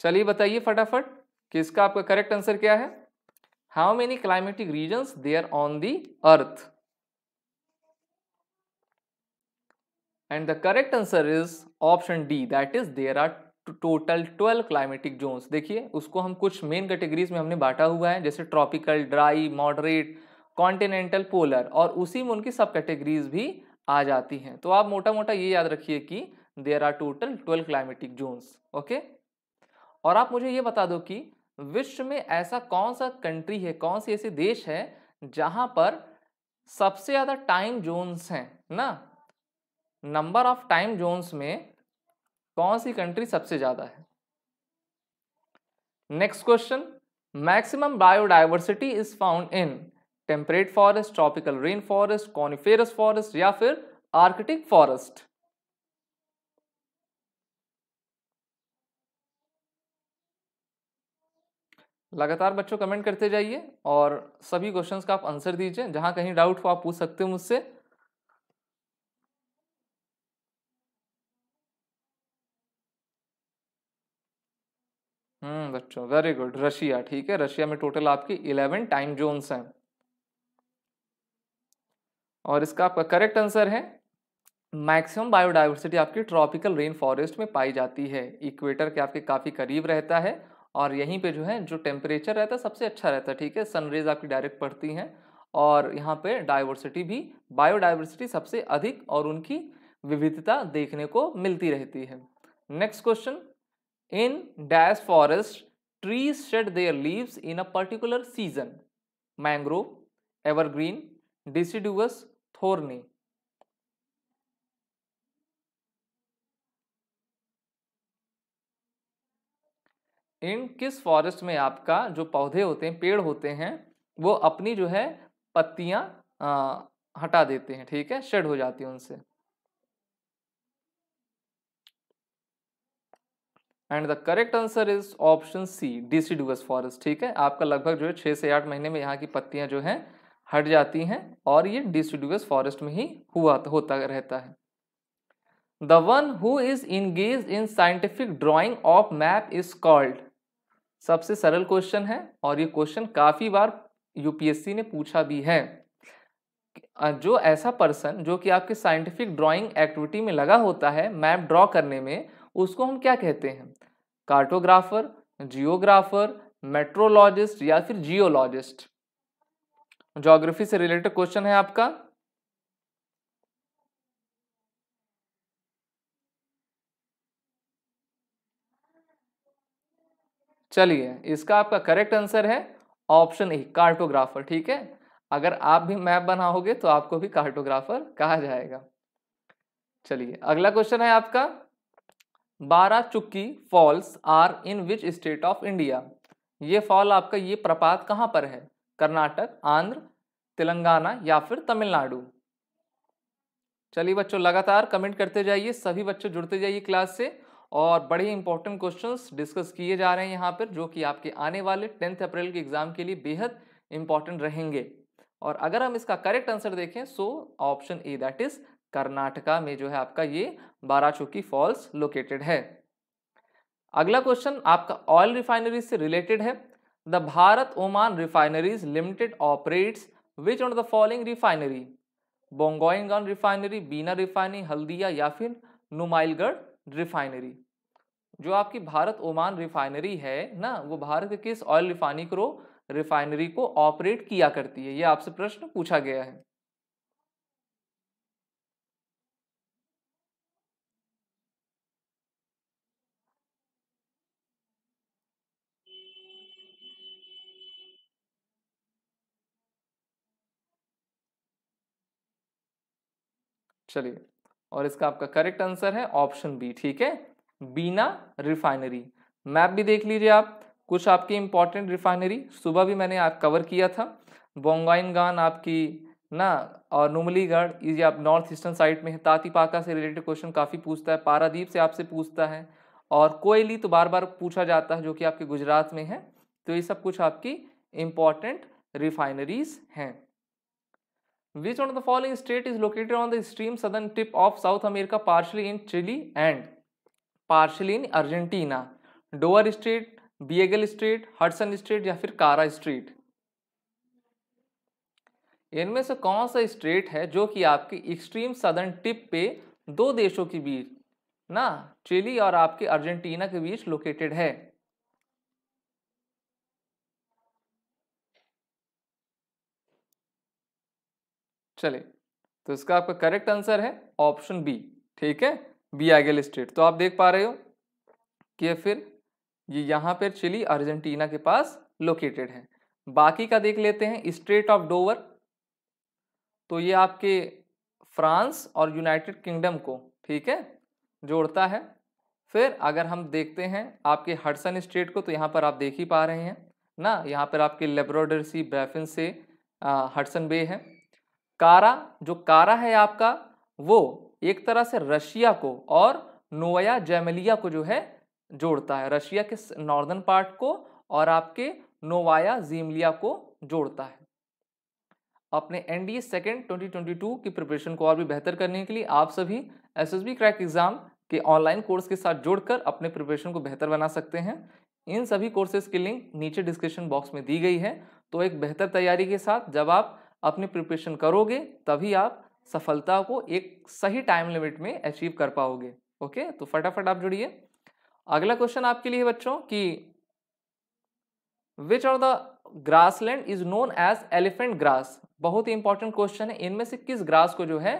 चलिए बताइए फटाफट कि इसका आपका करेक्ट आंसर क्या है how many climatic regions there on the earth and the correct answer is option d that is there are total 12 climatic zones देखिए उसको हम कुछ मेन कैटेगरीज में हमने बांटा हुआ है जैसे tropical dry moderate continental polar और उसी में उनकी सब कैटेगरीज भी आ जाती हैं तो आप मोटा मोटा ये याद रखिए कि there are total 12 climatic zones okay और आप मुझे ये बता दो कि विश्व में ऐसा कौन सा कंट्री है कौन सी ऐसे देश है जहां पर सबसे ज़्यादा टाइम जोन्स हैं ना नंबर ऑफ टाइम जोन्स में कौन सी कंट्री सबसे ज़्यादा है next question maximum biodiversity is found in temperate forest tropical rain forest coniferous forest या फिर आर्कटिक फॉरेस्ट लगातार बच्चों कमेंट करते जाइए और सभी क्वेश्चंस का आप आंसर दीजिए जहां कहीं डाउट हो आप पूछ सकते हो मुझसे हम्म बच्चों वेरी गुड रशिया ठीक है रशिया में टोटल आपकी इलेवन टाइम जोन्स हैं और इसका आपका करेक्ट आंसर है मैक्सिमम बायोडाइवर्सिटी आपकी ट्रॉपिकल रेन फॉरेस्ट में पाई जाती है इक्वेटर के आपके काफ़ी करीब रहता है और यहीं पे जो है जो टेम्परेचर रहता है सबसे अच्छा रहता है ठीक है सनरेज आपकी डायरेक्ट पड़ती हैं और यहाँ पे डाइवर्सिटी भी बायोडाइवर्सिटी सबसे अधिक और उनकी विविधता देखने को मिलती रहती है next question in dash forest trees shed their leaves in a particular season mangrove evergreen deciduous thorny इन किस फॉरेस्ट में आपका जो पौधे होते हैं पेड़ होते हैं वो अपनी जो है पत्तियां हटा देते हैं ठीक है शेड हो जाती है उनसे and the correct answer is option C deciduous forest ठीक है आपका लगभग जो है छः से आठ महीने में यहाँ की पत्तियाँ जो हैं हट जाती हैं और ये डिसीडुअस फॉरेस्ट में ही हुआ होता रहता है the one who is engage in scientific drawing of map is called सबसे सरल क्वेश्चन है और ये क्वेश्चन काफ़ी बार यूपीएससी ने पूछा भी है जो ऐसा पर्सन जो कि आपके साइंटिफिक ड्राइंग एक्टिविटी में लगा होता है मैप ड्रॉ करने में उसको हम क्या कहते हैं कार्टोग्राफर जियोग्राफर मेट्रोलॉजिस्ट या फिर जियोलॉजिस्ट जोग्राफी से रिलेटेड क्वेश्चन है आपका चलिए इसका आपका करेक्ट आंसर है ऑप्शन ए कार्टोग्राफर ठीक है अगर आप भी मैप बनाओगे तो आपको भी कार्टोग्राफर कहा जाएगा चलिए अगला क्वेश्चन है आपका Barachukki falls are in which state of India ये फॉल आपका ये प्रपात कहाँ पर है कर्नाटक आंध्र तेलंगाना या फिर तमिलनाडु चलिए बच्चों लगातार कमेंट करते जाइए सभी बच्चों जुड़ते जाइए क्लास से और बड़े इंपॉर्टेंट क्वेश्चंस डिस्कस किए जा रहे हैं यहाँ पर जो कि आपके आने वाले टेंथ अप्रैल के एग्ज़ाम के लिए बेहद इंपॉर्टेंट रहेंगे और अगर हम इसका करेक्ट आंसर देखें so option A that is Karnataka में जो है आपका ये बाराचुकी फॉल्स लोकेटेड है अगला क्वेश्चन आपका ऑयल रिफाइनरीज से रिलेटेड है the Bharat Oman refineries limited operates which on the following refinery Bongaigaon refinery Bina refinery Haldia या फिर नुमाइलगढ़ रिफाइनरी जो आपकी भारत ओमान रिफाइनरी है ना वो भारत के किस ऑयल रिफाइनी को रिफाइनरी को ऑपरेट किया करती है ये आपसे प्रश्न पूछा गया है चलिए और इसका आपका करेक्ट आंसर है ऑप्शन बी ठीक है बीना रिफाइनरी मैप भी देख लीजिए आप कुछ आपकी इंपॉर्टेंट रिफाइनरी सुबह भी मैंने आप कवर किया था बोंगाइनगान आपकी ना और नुमलीगढ़ ये आप नॉर्थ ईस्टर्न साइड में है तातीपाका से रिलेटेड क्वेश्चन काफ़ी पूछता है पारादीप से आपसे पूछता है और कोयली तो बार बार पूछा जाता है जो कि आपके गुजरात में है तो ये सब कुछ आपकी इंपॉर्टेंट रिफाइनरीज हैं which one of the following state is located on the stream southern tip of South America partially in Chile and partially in Argentina Dover street Beagle street Hudson street या फिर कारा street इनमें से कौन सा street है जो कि आपके एक्सट्रीम सदर्न टिप पे दो देशों के बीच ना चिली और आपके अर्जेंटीना के बीच लोकेटेड है चले तो इसका आपका करेक्ट आंसर है ऑप्शन बी ठीक है बी आइगल स्टेट तो आप देख पा रहे हो कि फिर ये यहाँ पर चिली अर्जेंटीना के पास लोकेटेड है बाकी का देख लेते हैं स्टेट ऑफ डोवर तो ये आपके फ्रांस और यूनाइटेड किंगडम को ठीक है जोड़ता है फिर अगर हम देखते हैं आपके हडसन स्टेट को तो यहाँ पर आप देख ही पा रहे हैं ना यहाँ पर आपके लेब्रोडर सी से हडसन बे है कारा जो कारा है आपका वो एक तरह से रशिया को और नोया जैमलिया को जो है जोड़ता है रशिया के नॉर्दर्न पार्ट को और आपके नोवाया जीमलिया को जोड़ता है अपने एन ए सेकेंड टू की प्रिपरेशन को और भी बेहतर करने के लिए आप सभी बी क्रैक एग्जाम के ऑनलाइन कोर्स के साथ जोड़कर अपने प्रिपरेशन को बेहतर बना सकते हैं इन सभी कोर्सेज की लिंक नीचे डिस्क्रिप्शन बॉक्स में दी गई है तो एक बेहतर तैयारी के साथ जब आप अपनी प्रिपरेशन करोगे तभी आप सफलता को एक सही टाइम लिमिट में अचीव कर पाओगे ओके तो फटाफट आप जुड़िए अगला क्वेश्चन आपके लिए बच्चों कि which are the grassland is known as elephant grass बहुत ही इंपॉर्टेंट क्वेश्चन है इनमें से किस ग्रास को जो है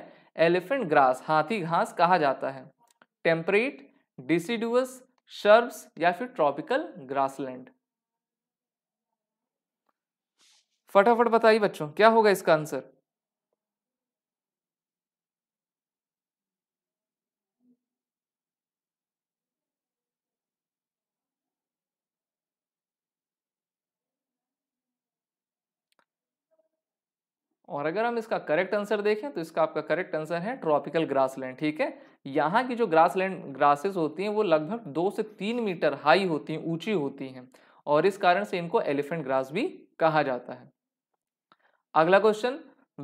एलिफेंट ग्रास हाथी घास कहा जाता है टेम्परेट डिसीडुअस शर्ब्स या फिर ट्रॉपिकल ग्रासलैंड फटाफट बताइए बच्चों क्या होगा इसका आंसर और अगर हम इसका करेक्ट आंसर देखें तो इसका आपका करेक्ट आंसर है ट्रॉपिकल ग्रासलैंड ठीक है यहाँ की जो ग्रासलैंड ग्रासेस होती हैं वो लगभग दो से तीन मीटर हाई होती हैं ऊंची होती हैं और इस कारण से इनको एलिफेंट ग्रास भी कहा जाता है अगला question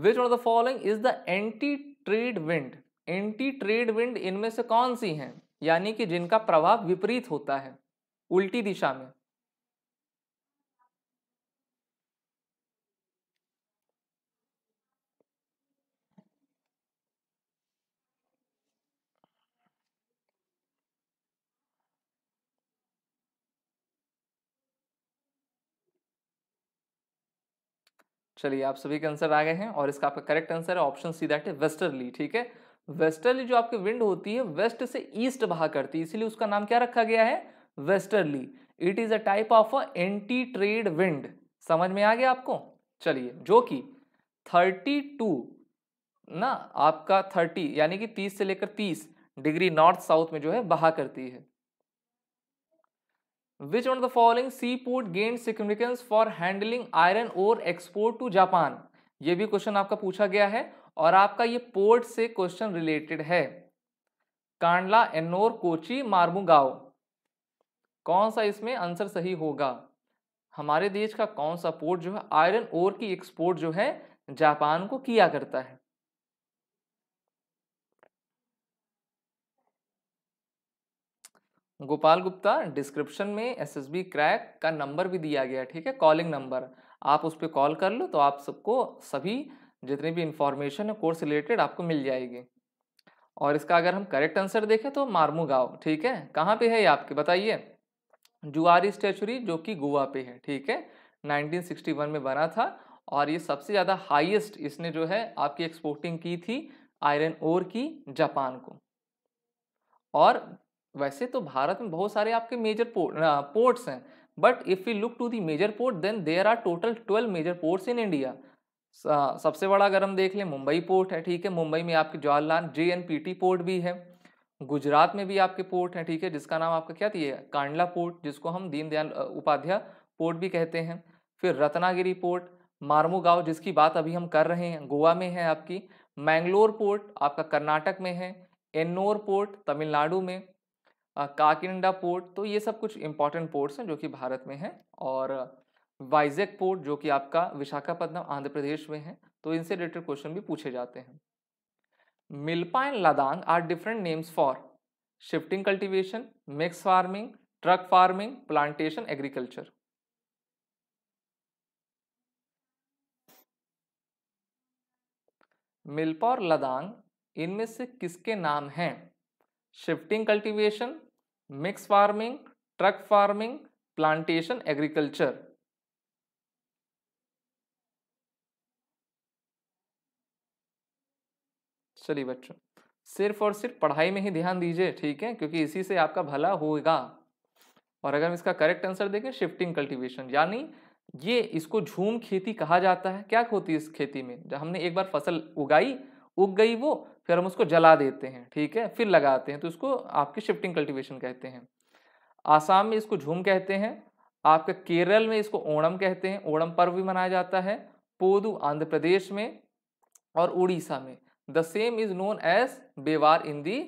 which of the following is the anti trade wind anti trade wind इनमें से कौन सी हैं यानी कि जिनका प्रभाव विपरीत होता है उल्टी दिशा में चलिए आप सभी के आंसर आ गए हैं और इसका आपका करेक्ट आंसर है ऑप्शन सी दैट है वेस्टर्ली ठीक है वेस्टर्ली जो आपकी विंड होती है वेस्ट से ईस्ट बहा करती है इसीलिए उसका नाम क्या रखा गया है westerly it is a type of a anti trade wind समझ में आ गया आपको चलिए जो कि 32 ना आपका 30 यानी कि 30 से लेकर 30 डिग्री नॉर्थ साउथ में जो है बहा करती है which on the following sea port gain significance for handling iron ore export to Japan ये भी क्वेश्चन आपका पूछा गया है और आपका ये पोर्ट से क्वेश्चन रिलेटेड है कांडला एन्नोर कोची मार्मुगाओ कौन सा इसमें आंसर सही होगा हमारे देश का कौन सा पोर्ट जो है आयरन ओर की एक्सपोर्ट जो है जापान को किया करता है गोपाल गुप्ता डिस्क्रिप्शन में एस एस बी क्रैक का नंबर भी दिया गया ठीक है कॉलिंग नंबर आप उस पर कॉल कर लो तो आप सबको सभी जितनी भी इंफॉर्मेशन है कोर्स रिलेटेड आपको मिल जाएगी और इसका अगर हम करेक्ट आंसर देखें तो मारमू गाँव ठीक है कहाँ पे है ये आपके बताइए जुआरी स्टेचुरी जो कि गोवा पे है ठीक है 1961 में बना था और ये सबसे ज़्यादा हाईएस्ट इसने जो है आपकी एक्सपोर्टिंग की थी आयरन ओर की जापान को और वैसे तो भारत में बहुत सारे आपके मेजर पोर्ट पोर्ट्स हैं but if you look to the major port then there are total twelve major ports in India सबसे बड़ा अगर हम देख लें मुंबई पोर्ट है ठीक है मुंबई में आपके Jawaharlal J N P T port भी है गुजरात में भी आपके पोर्ट हैं ठीक है जिसका नाम आपका क्या थी कांडला पोर्ट जिसको हम दीनदयाल उपाध्याय पोर्ट भी कहते हैं फिर रत्नागिरी पोर्ट मारमू जिसकी बात अभी हम कर रहे हैं गोवा में है आपकी मैंगलोर पोर्ट आपका कर्नाटक में है एन्नोर पोर्ट तमिलनाडु में काकिनडा पोर्ट तो ये सब कुछ इंपॉर्टेंट पोर्ट्स हैं जो कि भारत में हैं और वाइजेक पोर्ट जो कि आपका विशाखापट्टनम आंध्र प्रदेश में है तो इनसे रिलेटेड क्वेश्चन भी पूछे जाते हैं milpa and ladang are different names for shifting cultivation mix farming truck farming plantation agriculture milpa और लदांग इनमें से किसके नाम हैं shifting cultivation, mix farming, truck farming, plantation agriculture. चलिए बच्चों सिर्फ और सिर्फ पढ़ाई में ही ध्यान दीजिए ठीक है क्योंकि इसी से आपका भला होगा और अगर हम इसका करेक्ट आंसर देखें शिफ्टिंग कल्टीवेशन यानी ये इसको झूम खेती कहा जाता है क्या होती है इस खेती में जब हमने एक बार फसल उगाई उग गई वो फिर हम उसको जला देते हैं ठीक है फिर लगाते हैं तो इसको आपकी शिफ्टिंग कल्टिवेशन कहते हैं आसाम में इसको झूम कहते हैं आपके केरल में इसको ओणम कहते हैं ओणम पर्व भी मनाया जाता है पोदू आंध्र प्रदेश में और उड़ीसा में the same is known as bewar in the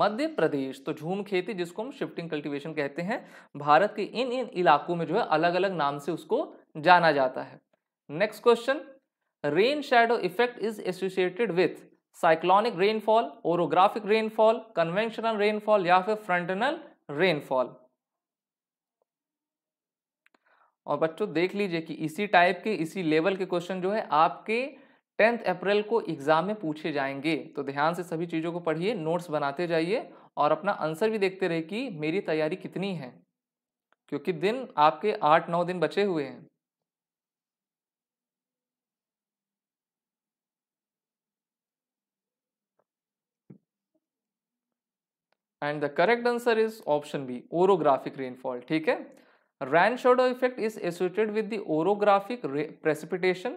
Madhya Pradesh तो झूम खेती जिसको हम शिफ्टिंग कल्टीवेशन कहते हैं भारत के इन इन इलाकों में जो है अलग अलग नाम से उसको जाना जाता है next question rain shadow effect is associated with cyclonic rainfall orographic rainfall conventional rainfall या फिर फ्रंटनल रेनफॉल और बच्चों देख लीजिए कि इसी टाइप के इसी लेवल के क्वेश्चन जो है आपके टेंथ अप्रैल को एग्जाम में पूछे जाएंगे तो ध्यान से सभी चीज़ों को पढ़िए नोट्स बनाते जाइए और अपना आंसर भी देखते रहे कि मेरी तैयारी कितनी है क्योंकि दिन आपके आठ नौ दिन बचे हुए हैं and the correct answer is option B orographic rainfall ठीक है rain shadow effect is associated with the orographic precipitation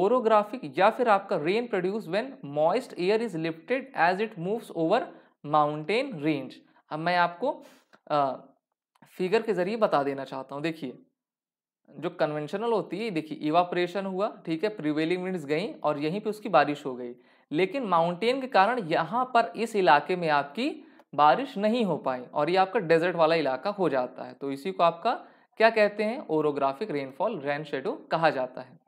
orographic या फिर आपका rain produce when moist air is lifted as it moves over mountain range अब मैं आपको figure के जरिए बता देना चाहता हूँ देखिए जो कन्वेंशनल होती है देखिए इवापरेशन हुआ ठीक है प्रिवेलिंग विंड्स गई और यहीं पे उसकी बारिश हो गई लेकिन माउंटेन के कारण यहाँ पर इस इलाके में आपकी बारिश नहीं हो पाई और ये आपका डेजर्ट वाला इलाका हो जाता है तो इसी को आपका क्या कहते हैं ओरोग्राफिक रेनफॉल रेन शेडो कहा जाता है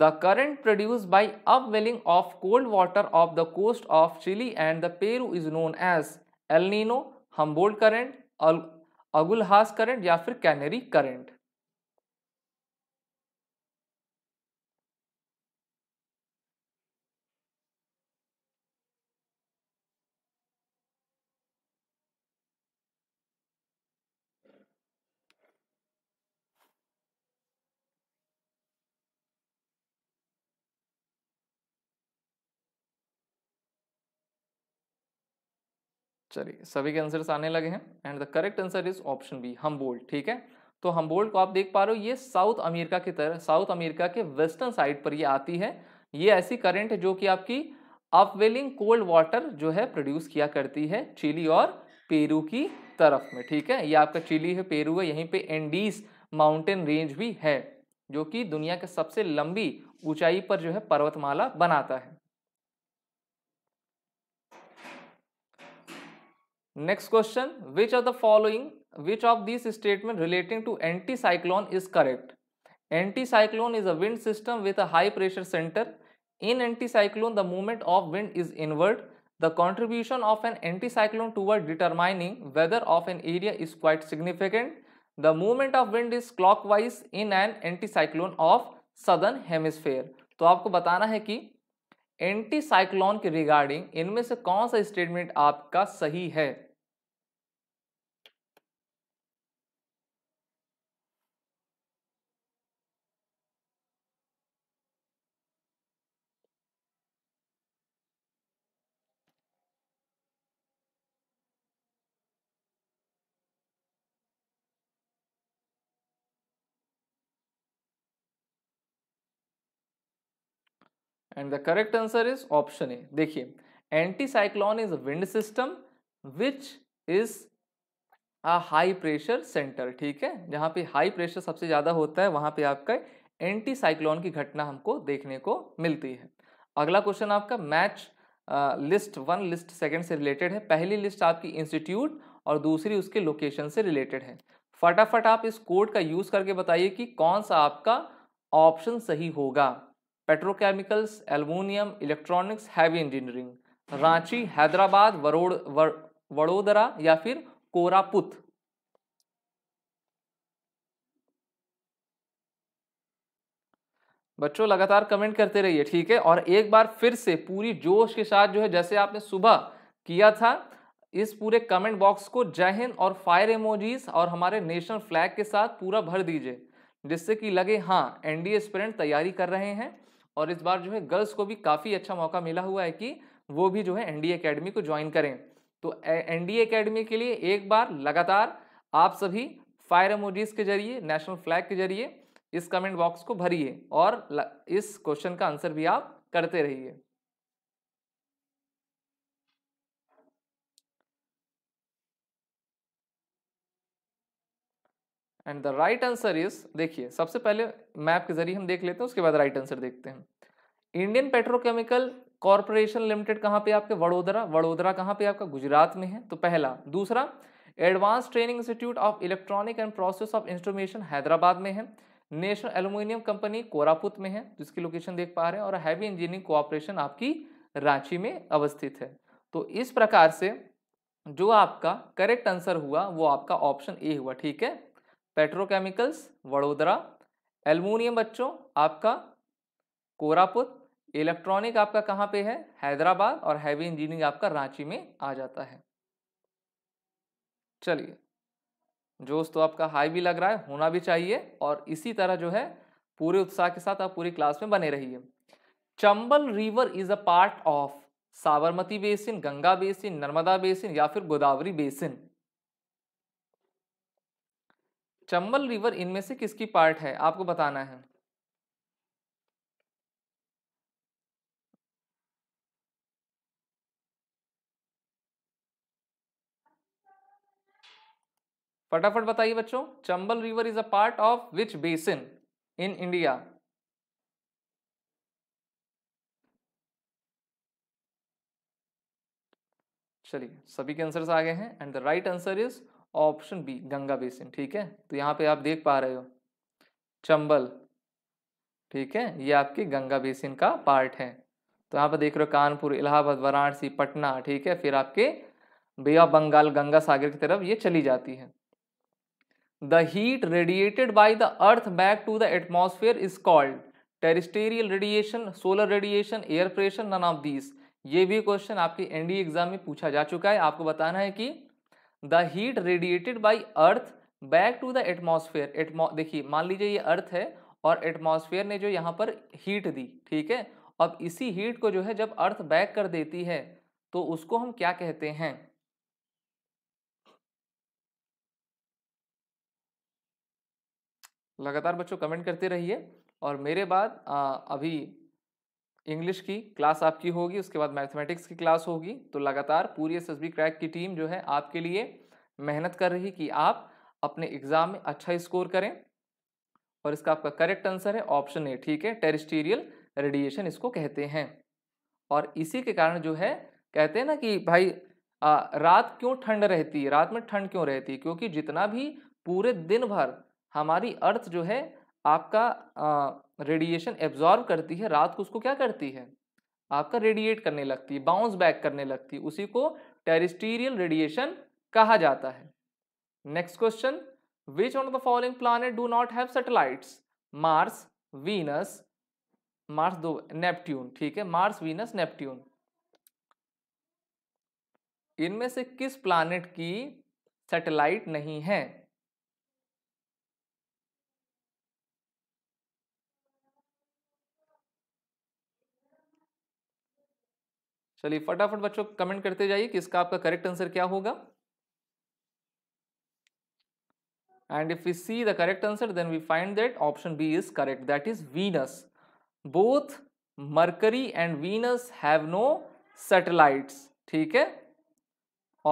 the current produce by upwelling of cold water off the coast of Chile and the Peru is known as El Nino Humboldt current Agulhas current या फिर कैनरी करेंट चलिए सभी के आंसर्स आने लगे हैं and the correct answer is option B हम ठीक है तो हम को आप देख पा रहे हो ये साउथ अमेरिका की तरह साउथ अमेरिका के वेस्टर्न साइड पर ये आती है ये ऐसी करंट है जो कि आपकी अपवेलिंग कोल्ड वाटर जो है प्रोड्यूस किया करती है चिली और पेरू की तरफ में ठीक है ये आपका चिली है पेरू है यहीं पे एंडीज माउंटेन रेंज भी है जो कि दुनिया के सबसे लंबी ऊंचाई पर जो है पर्वतमाला बनाता है next question which are the following which of this statement relating to anticyclone is correct anticyclone is a wind system with a high pressure centre in anticyclone the movement of wind is inward the contribution of an anticyclone word determining weather of an area is quite significant the movement of wind is clockwise in an anticyclone of southern hemisphere तो आपको बताना है कि anti cyclone के regarding इनमें से कौन सा स्टेटमेंट आपका सही है and the correct answer is option A देखिए anticyclone is wind system which is a high pressure centre ठीक है जहाँ पे हाई प्रेशर सबसे ज़्यादा होता है वहाँ पे आपका एंटी साइक्लॉन की घटना हमको देखने को मिलती है अगला क्वेश्चन आपका match list one list second से रिलेटेड है पहली लिस्ट आपकी इंस्टीट्यूट और दूसरी उसके लोकेशन से रिलेटेड है फटाफट आप इस कोड का यूज़ करके बताइए कि कौन सा आपका ऑप्शन सही होगा petrochemicals aluminium electronics heavy engineering Ranchi Hyderabad वर, वडोदरा या फिर कोरापुत बच्चों लगातार कमेंट करते रहिए ठीक है और एक बार फिर से पूरी जोश के साथ जो है जैसे आपने सुबह किया था इस पूरे कमेंट बॉक्स को जय हिंद और फायर इमोजीज और हमारे नेशनल फ्लैग के साथ पूरा भर दीजिए जिससे कि लगे हाँ एनडीए स्पिरेंट तैयारी कर रहे हैं और इस बार जो है गर्ल्स को भी काफ़ी अच्छा मौका मिला हुआ है कि वो भी जो है एन डी को ज्वाइन करें तो एन डी के लिए एक बार लगातार आप सभी फायर एमोजीज के जरिए नेशनल फ्लैग के जरिए इस कमेंट बॉक्स को भरिए और इस क्वेश्चन का आंसर भी आप करते रहिए and the right answer is देखिए सबसे पहले मैप के जरिए हम देख लेते हैं उसके बाद राइट आंसर देखते हैं इंडियन पेट्रोकेमिकल कॉरपोरेशन लिमिटेड कहाँ पे आपके वडोदरा वडोदरा कहाँ पे आपका गुजरात में है तो पहला दूसरा advance training institute of electronic and process of instrumentation Hyderabad में है नेशनल एल्यूमिनियम कंपनी कोरापुत में है जिसकी लोकेशन देख पा रहे हैं और हैवी इंजीनियरिंग कोऑपरेशन आपकी रांची में अवस्थित है तो इस प्रकार से जो आपका करेक्ट आंसर हुआ वो आपका ऑप्शन ए हुआ ठीक है पेट्रोकेमिकल्स वडोदरा एल्यूमिनियम बच्चों आपका कोरापुर इलेक्ट्रॉनिक आपका कहाँ पे है हैदराबाद और हैवी इंजीनियरिंग आपका रांची में आ जाता है चलिए जोश तो आपका हाई भी लग रहा है होना भी चाहिए और इसी तरह जो है पूरे उत्साह के साथ आप पूरी क्लास में बने रहिए Chambal river is a part of Sabarmati basin Ganga basin Narmada basin या फिर गोदावरी बेसिन चंबल रिवर इनमें से किसकी पार्ट है आपको बताना है फटाफट बताइए बच्चों Chambal river is a part of which basin in India चलिए सभी के आंसर्स आ गए हैं and the right answer is option B Ganga basin ठीक है तो यहाँ पे आप देख पा रहे हो चंबल ठीक है ये आपकी गंगा बेसिन का पार्ट है तो यहाँ पर देख रहे हो कानपुर इलाहाबाद वाराणसी पटना ठीक है फिर आपके बे ऑफ बंगाल गंगा सागर की तरफ ये चली जाती है the heat radiated by the earth back to the atmosphere is called terrestrial radiation solar radiation air pressure none of these ये भी क्वेश्चन आपके एनडीए एग्जाम में पूछा जा चुका है आपको बताना है कि the heat radiated by earth back to the atmosphere एटमो देखिए मान लीजिए ये अर्थ है और एटमोसफेयर ने जो यहाँ पर हीट दी ठीक है अब इसी हीट को जो है जब अर्थ बैक कर देती है तो उसको हम क्या कहते हैं लगातार बच्चों कमेंट करते रहिए और मेरे बाद अभी इंग्लिश की क्लास आपकी होगी उसके बाद मैथमेटिक्स की क्लास होगी तो लगातार पूरी एस एस क्रैक की टीम जो है आपके लिए मेहनत कर रही कि आप अपने एग्ज़ाम में अच्छा स्कोर करें और इसका आपका करेक्ट आंसर है ऑप्शन ए ठीक है टेरिस्टीरियल रेडिएशन इसको कहते हैं और इसी के कारण जो है कहते हैं ना कि भाई आ, रात क्यों ठंड रहती है रात में ठंड क्यों रहती है क्योंकि जितना भी पूरे दिन भर हमारी अर्थ जो है आपका रेडिएशन एब्जॉर्व करती है रात को उसको क्या करती है आपका रेडिएट करने लगती है बाउंस बैक करने लगती है उसी को टेरिस्टीरियल रेडिएशन कहा जाता है next question which on the following planet do not have satellites Mars Venus Mars दो नेपट्ट्यून ठीक है मार्स वीनस नेपट्ट्यून इनमें से किस प्लानट की सेटेलाइट नहीं है चलिए फटाफट बच्चों कमेंट करते जाइए कि इसका आपका करेक्ट आंसर क्या होगा and if we see the correct answer then we find that option b is correct that is venus both mercury and venus have no satellites theek hai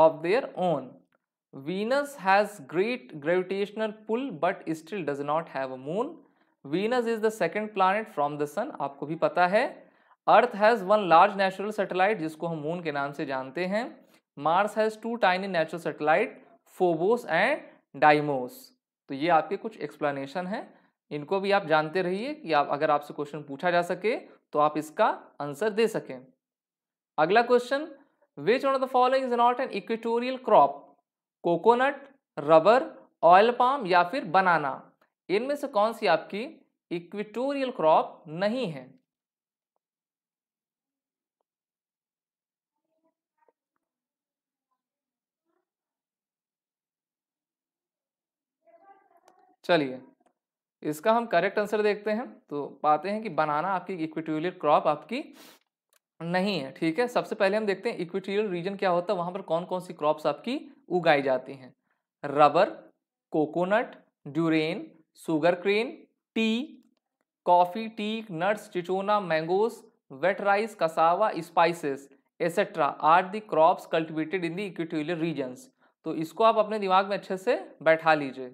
of their own venus has great gravitational pull but still does not have a moon venus is the second planet from the sun aapko bhi pata hai earth has one large natural satellite जिसको हम moon के नाम से जानते हैं Mars has two tiny natural satellite Phobos and Deimos तो ये आपके कुछ एक्सप्लेनेशन है इनको भी आप जानते रहिए कि आप अगर आपसे क्वेश्चन पूछा जा सके तो आप इसका आंसर दे सकें अगला question which one of the following is not an equatorial crop coconut rubber oil palm या फिर बनाना इनमें से कौन सी आपकी इक्वेटोरियल क्रॉप नहीं है चलिए इसका हम करेक्ट आंसर देखते हैं तो पाते हैं कि बनाना आपकी इक्विटोरियल क्रॉप आपकी नहीं है ठीक है सबसे पहले हम देखते हैं इक्विटोरियल रीजन क्या होता है वहाँ पर कौन कौन सी क्रॉप्स आपकी उगाई जाती हैं rubber coconut durian sugar cane tea coffee tea nuts cinchona mangoes wet rice cassava spices etcetera are the crops cultivated in the equatorial regions तो इसको आप अपने दिमाग में अच्छे से बैठा लीजिए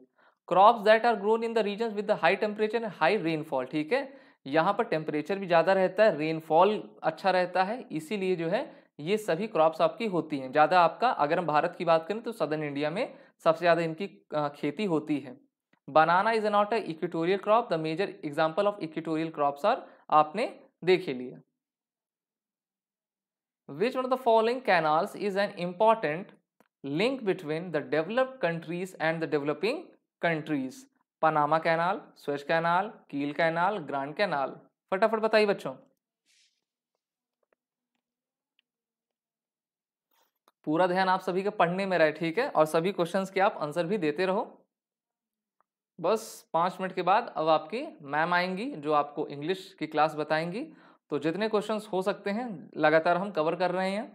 crops that are grown in the region with the high temperature and high rainfall ठीक है यहाँ पर टेम्परेचर भी ज़्यादा रहता है रेनफॉल अच्छा रहता है इसीलिए जो है ये सभी क्रॉप्स आपकी होती हैं ज़्यादा आपका अगर हम भारत की बात करें तो सदर्न इंडिया में सबसे ज़्यादा इनकी खेती होती है banana is not a equatorial crop the major example of equatorial crops are आपने देखे लिया which one of the following canals is an important link between the developed countries and the developing countries Panama canal Suez canal Kiel canal Grand canal फटाफट बताइए बच्चों पूरा ध्यान आप सभी के पढ़ने में रहे ठीक है और सभी क्वेश्चंस के आप आंसर भी देते रहो बस पाँच मिनट के बाद अब आपकी मैम आएंगी जो आपको इंग्लिश की क्लास बताएंगी तो जितने क्वेश्चंस हो सकते हैं लगातार हम कवर कर रहे हैं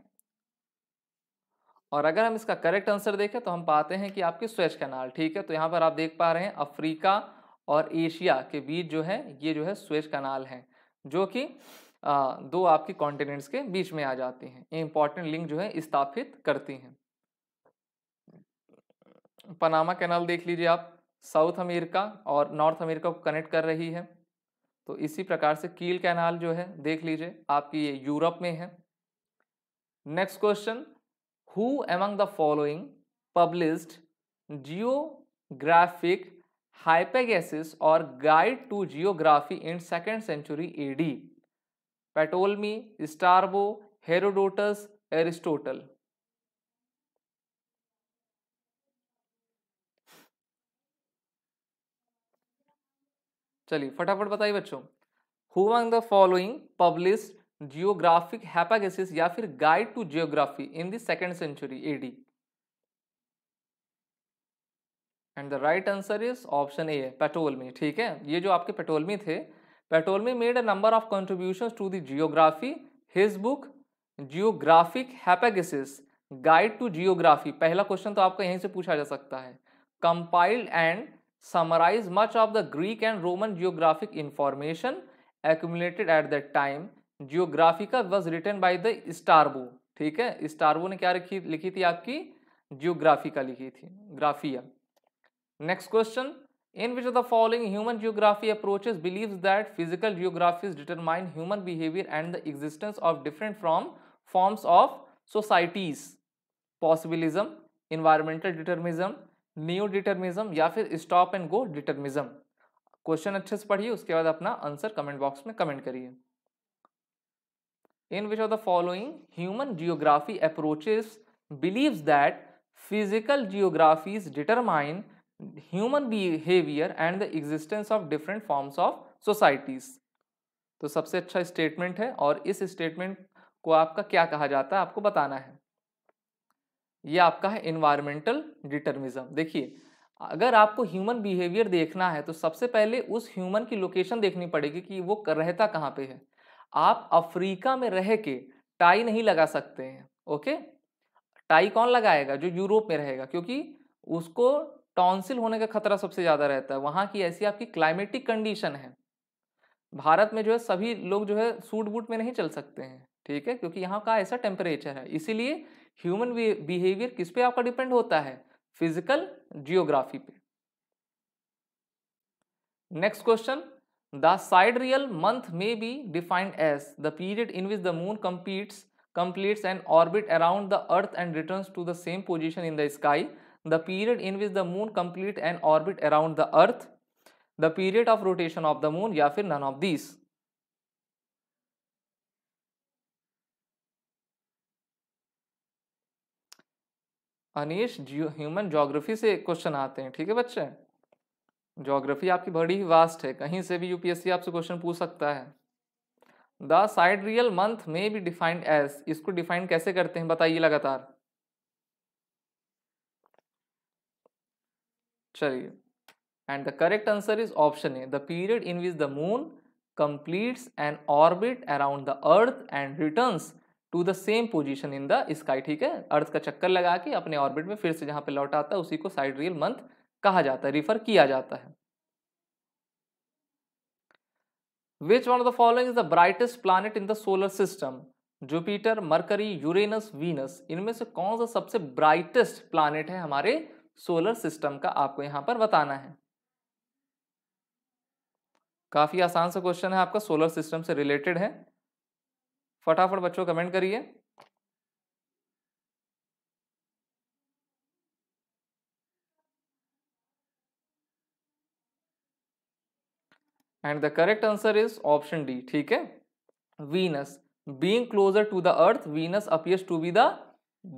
और अगर हम इसका करेक्ट आंसर देखें तो हम पाते हैं कि आपकी स्वेच कैनाल ठीक है तो यहाँ पर आप देख पा रहे हैं अफ्रीका और एशिया के बीच जो है ये जो है स्वेच कैनाल है जो कि दो आपकी कॉन्टिनेंट्स के बीच में आ जाती हैं ये इंपॉर्टेंट लिंक जो है स्थापित करती हैं पनामा कैनाल देख लीजिए आप साउथ अमेरिका और नॉर्थ अमेरिका को कनेक्ट कर रही है तो इसी प्रकार से कील कैनाल जो है देख लीजिए आपकी ये यूरोप में है next question who among the following published geographic hypegases or guide to geography in 2nd century AD? Ptolemy, Strabo, Herodotus, Aristotle. चलिए फटाफट बताइए बच्चों who among the following publish geographic Hyphegesis या फिर guide to geography in the second century AD and the right answer is option A Ptolemy ठीक है ये जो आपके पेट्रोलमी थे Ptolemy made a number of contribution to the geography his book geographic Hyphegesis guide to geography पहला question तो आपका यहीं से पूछा जा सकता है compiled and summarise much of the Greek and Roman geographic information accumulated at that time Geographica was return by the Strabo ठीक है स्टारबो ने क्या लिखी लिखी थी आपकी जियोग्राफिका लिखी थी ग्राफिया next question in which the following human geography approaches believe that physical geographies determine human behaviour and the existence of different from forms of societies possibilism environmental determinism new determinism या फिर stop and go determinism question अच्छे से पढ़िए उसके बाद अपना answer comment box में comment करिए in which of the following human geography approaches believes that physical geographies determine human behavior and the existence of different forms of societies तो सबसे अच्छा स्टेटमेंट है और इस स्टेटमेंट को आपका क्या कहा जाता है आपको बताना है ये आपका है इन्वायरमेंटल डिटर्मिज्म देखिए अगर आपको ह्यूमन बिहेवियर देखना है तो सबसे पहले उस ह्यूमन की लोकेशन देखनी पड़ेगी कि वो रहता कहाँ पे है आप अफ्रीका में रह के टाई नहीं लगा सकते हैं ओके टाई कौन लगाएगा जो यूरोप में रहेगा क्योंकि उसको टॉन्सिल होने का खतरा सबसे ज़्यादा रहता है वहाँ की ऐसी आपकी क्लाइमेटिक कंडीशन है भारत में जो है सभी लोग जो है सूट बूट में नहीं चल सकते हैं ठीक है क्योंकि यहाँ का ऐसा टेम्परेचर है इसीलिए ह्यूमन बिहेवियर किस पे आपका डिपेंड होता है फिजिकल जियोग्राफी पे next question the sidereal month may be defined as the period in which the moon competes completes and orbit around the earth and return to the same position in the sky the period in which the moon complete and orbit around the earth the period of rotation of the moon या फिर none of these अनिश human geography से question आते हैं ठीक है बच्चे geography आपकी बड़ी ही वास्ट है कहीं से भी यूपीएससी आपसे क्वेश्चन पूछ सकता है the sidereal month may be defined as इसको डिफाइन कैसे करते हैं बताइए लगातार चलिए and the correct answer is option A the period in which the moon completes an orbit around the earth and returns to the same position in the sky ठीक है अर्थ का चक्कर लगा के अपने ऑर्बिट में फिर से जहां पे लौट आता है उसी को साइड रियल मंथ कहा जाता है रिफर किया जाता है which one of the following is the brightest planet in the solar system Jupiter Mercury Uranus Venus इनमें से कौन सा सबसे ब्राइटेस्ट प्लानिट है हमारे सोलर सिस्टम का आपको यहां पर बताना है काफी आसान सा क्वेश्चन है आपका सोलर सिस्टम से रिलेटेड है फटाफट बच्चों कमेंट करिए and the correct answer is option D ठीक है Venus being closer to the earth Venus appears to be the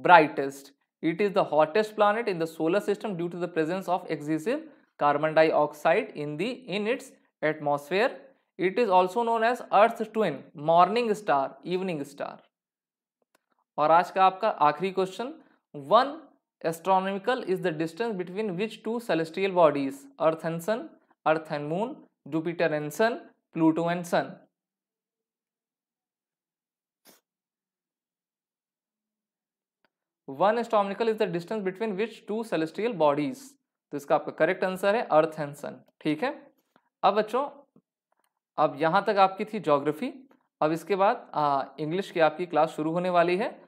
brightest it is the hottest planet in the solar system due to the presence of excessive carbon dioxide in the in its atmosphere it is also known as earth twin morning star evening star और आज का आपका आखिरी question one astronomical is the distance between which two celestial bodies earth and sun earth and moon Jupiter and sun Pluto and sun one astronomical is the distance between which two celestial bodies तो इसका आपका correct answer है अर्थ and सन ठीक है अब बच्चों अब यहां तक आपकी थी जोग्राफी अब इसके बाद इंग्लिश की आपकी क्लास शुरू होने वाली है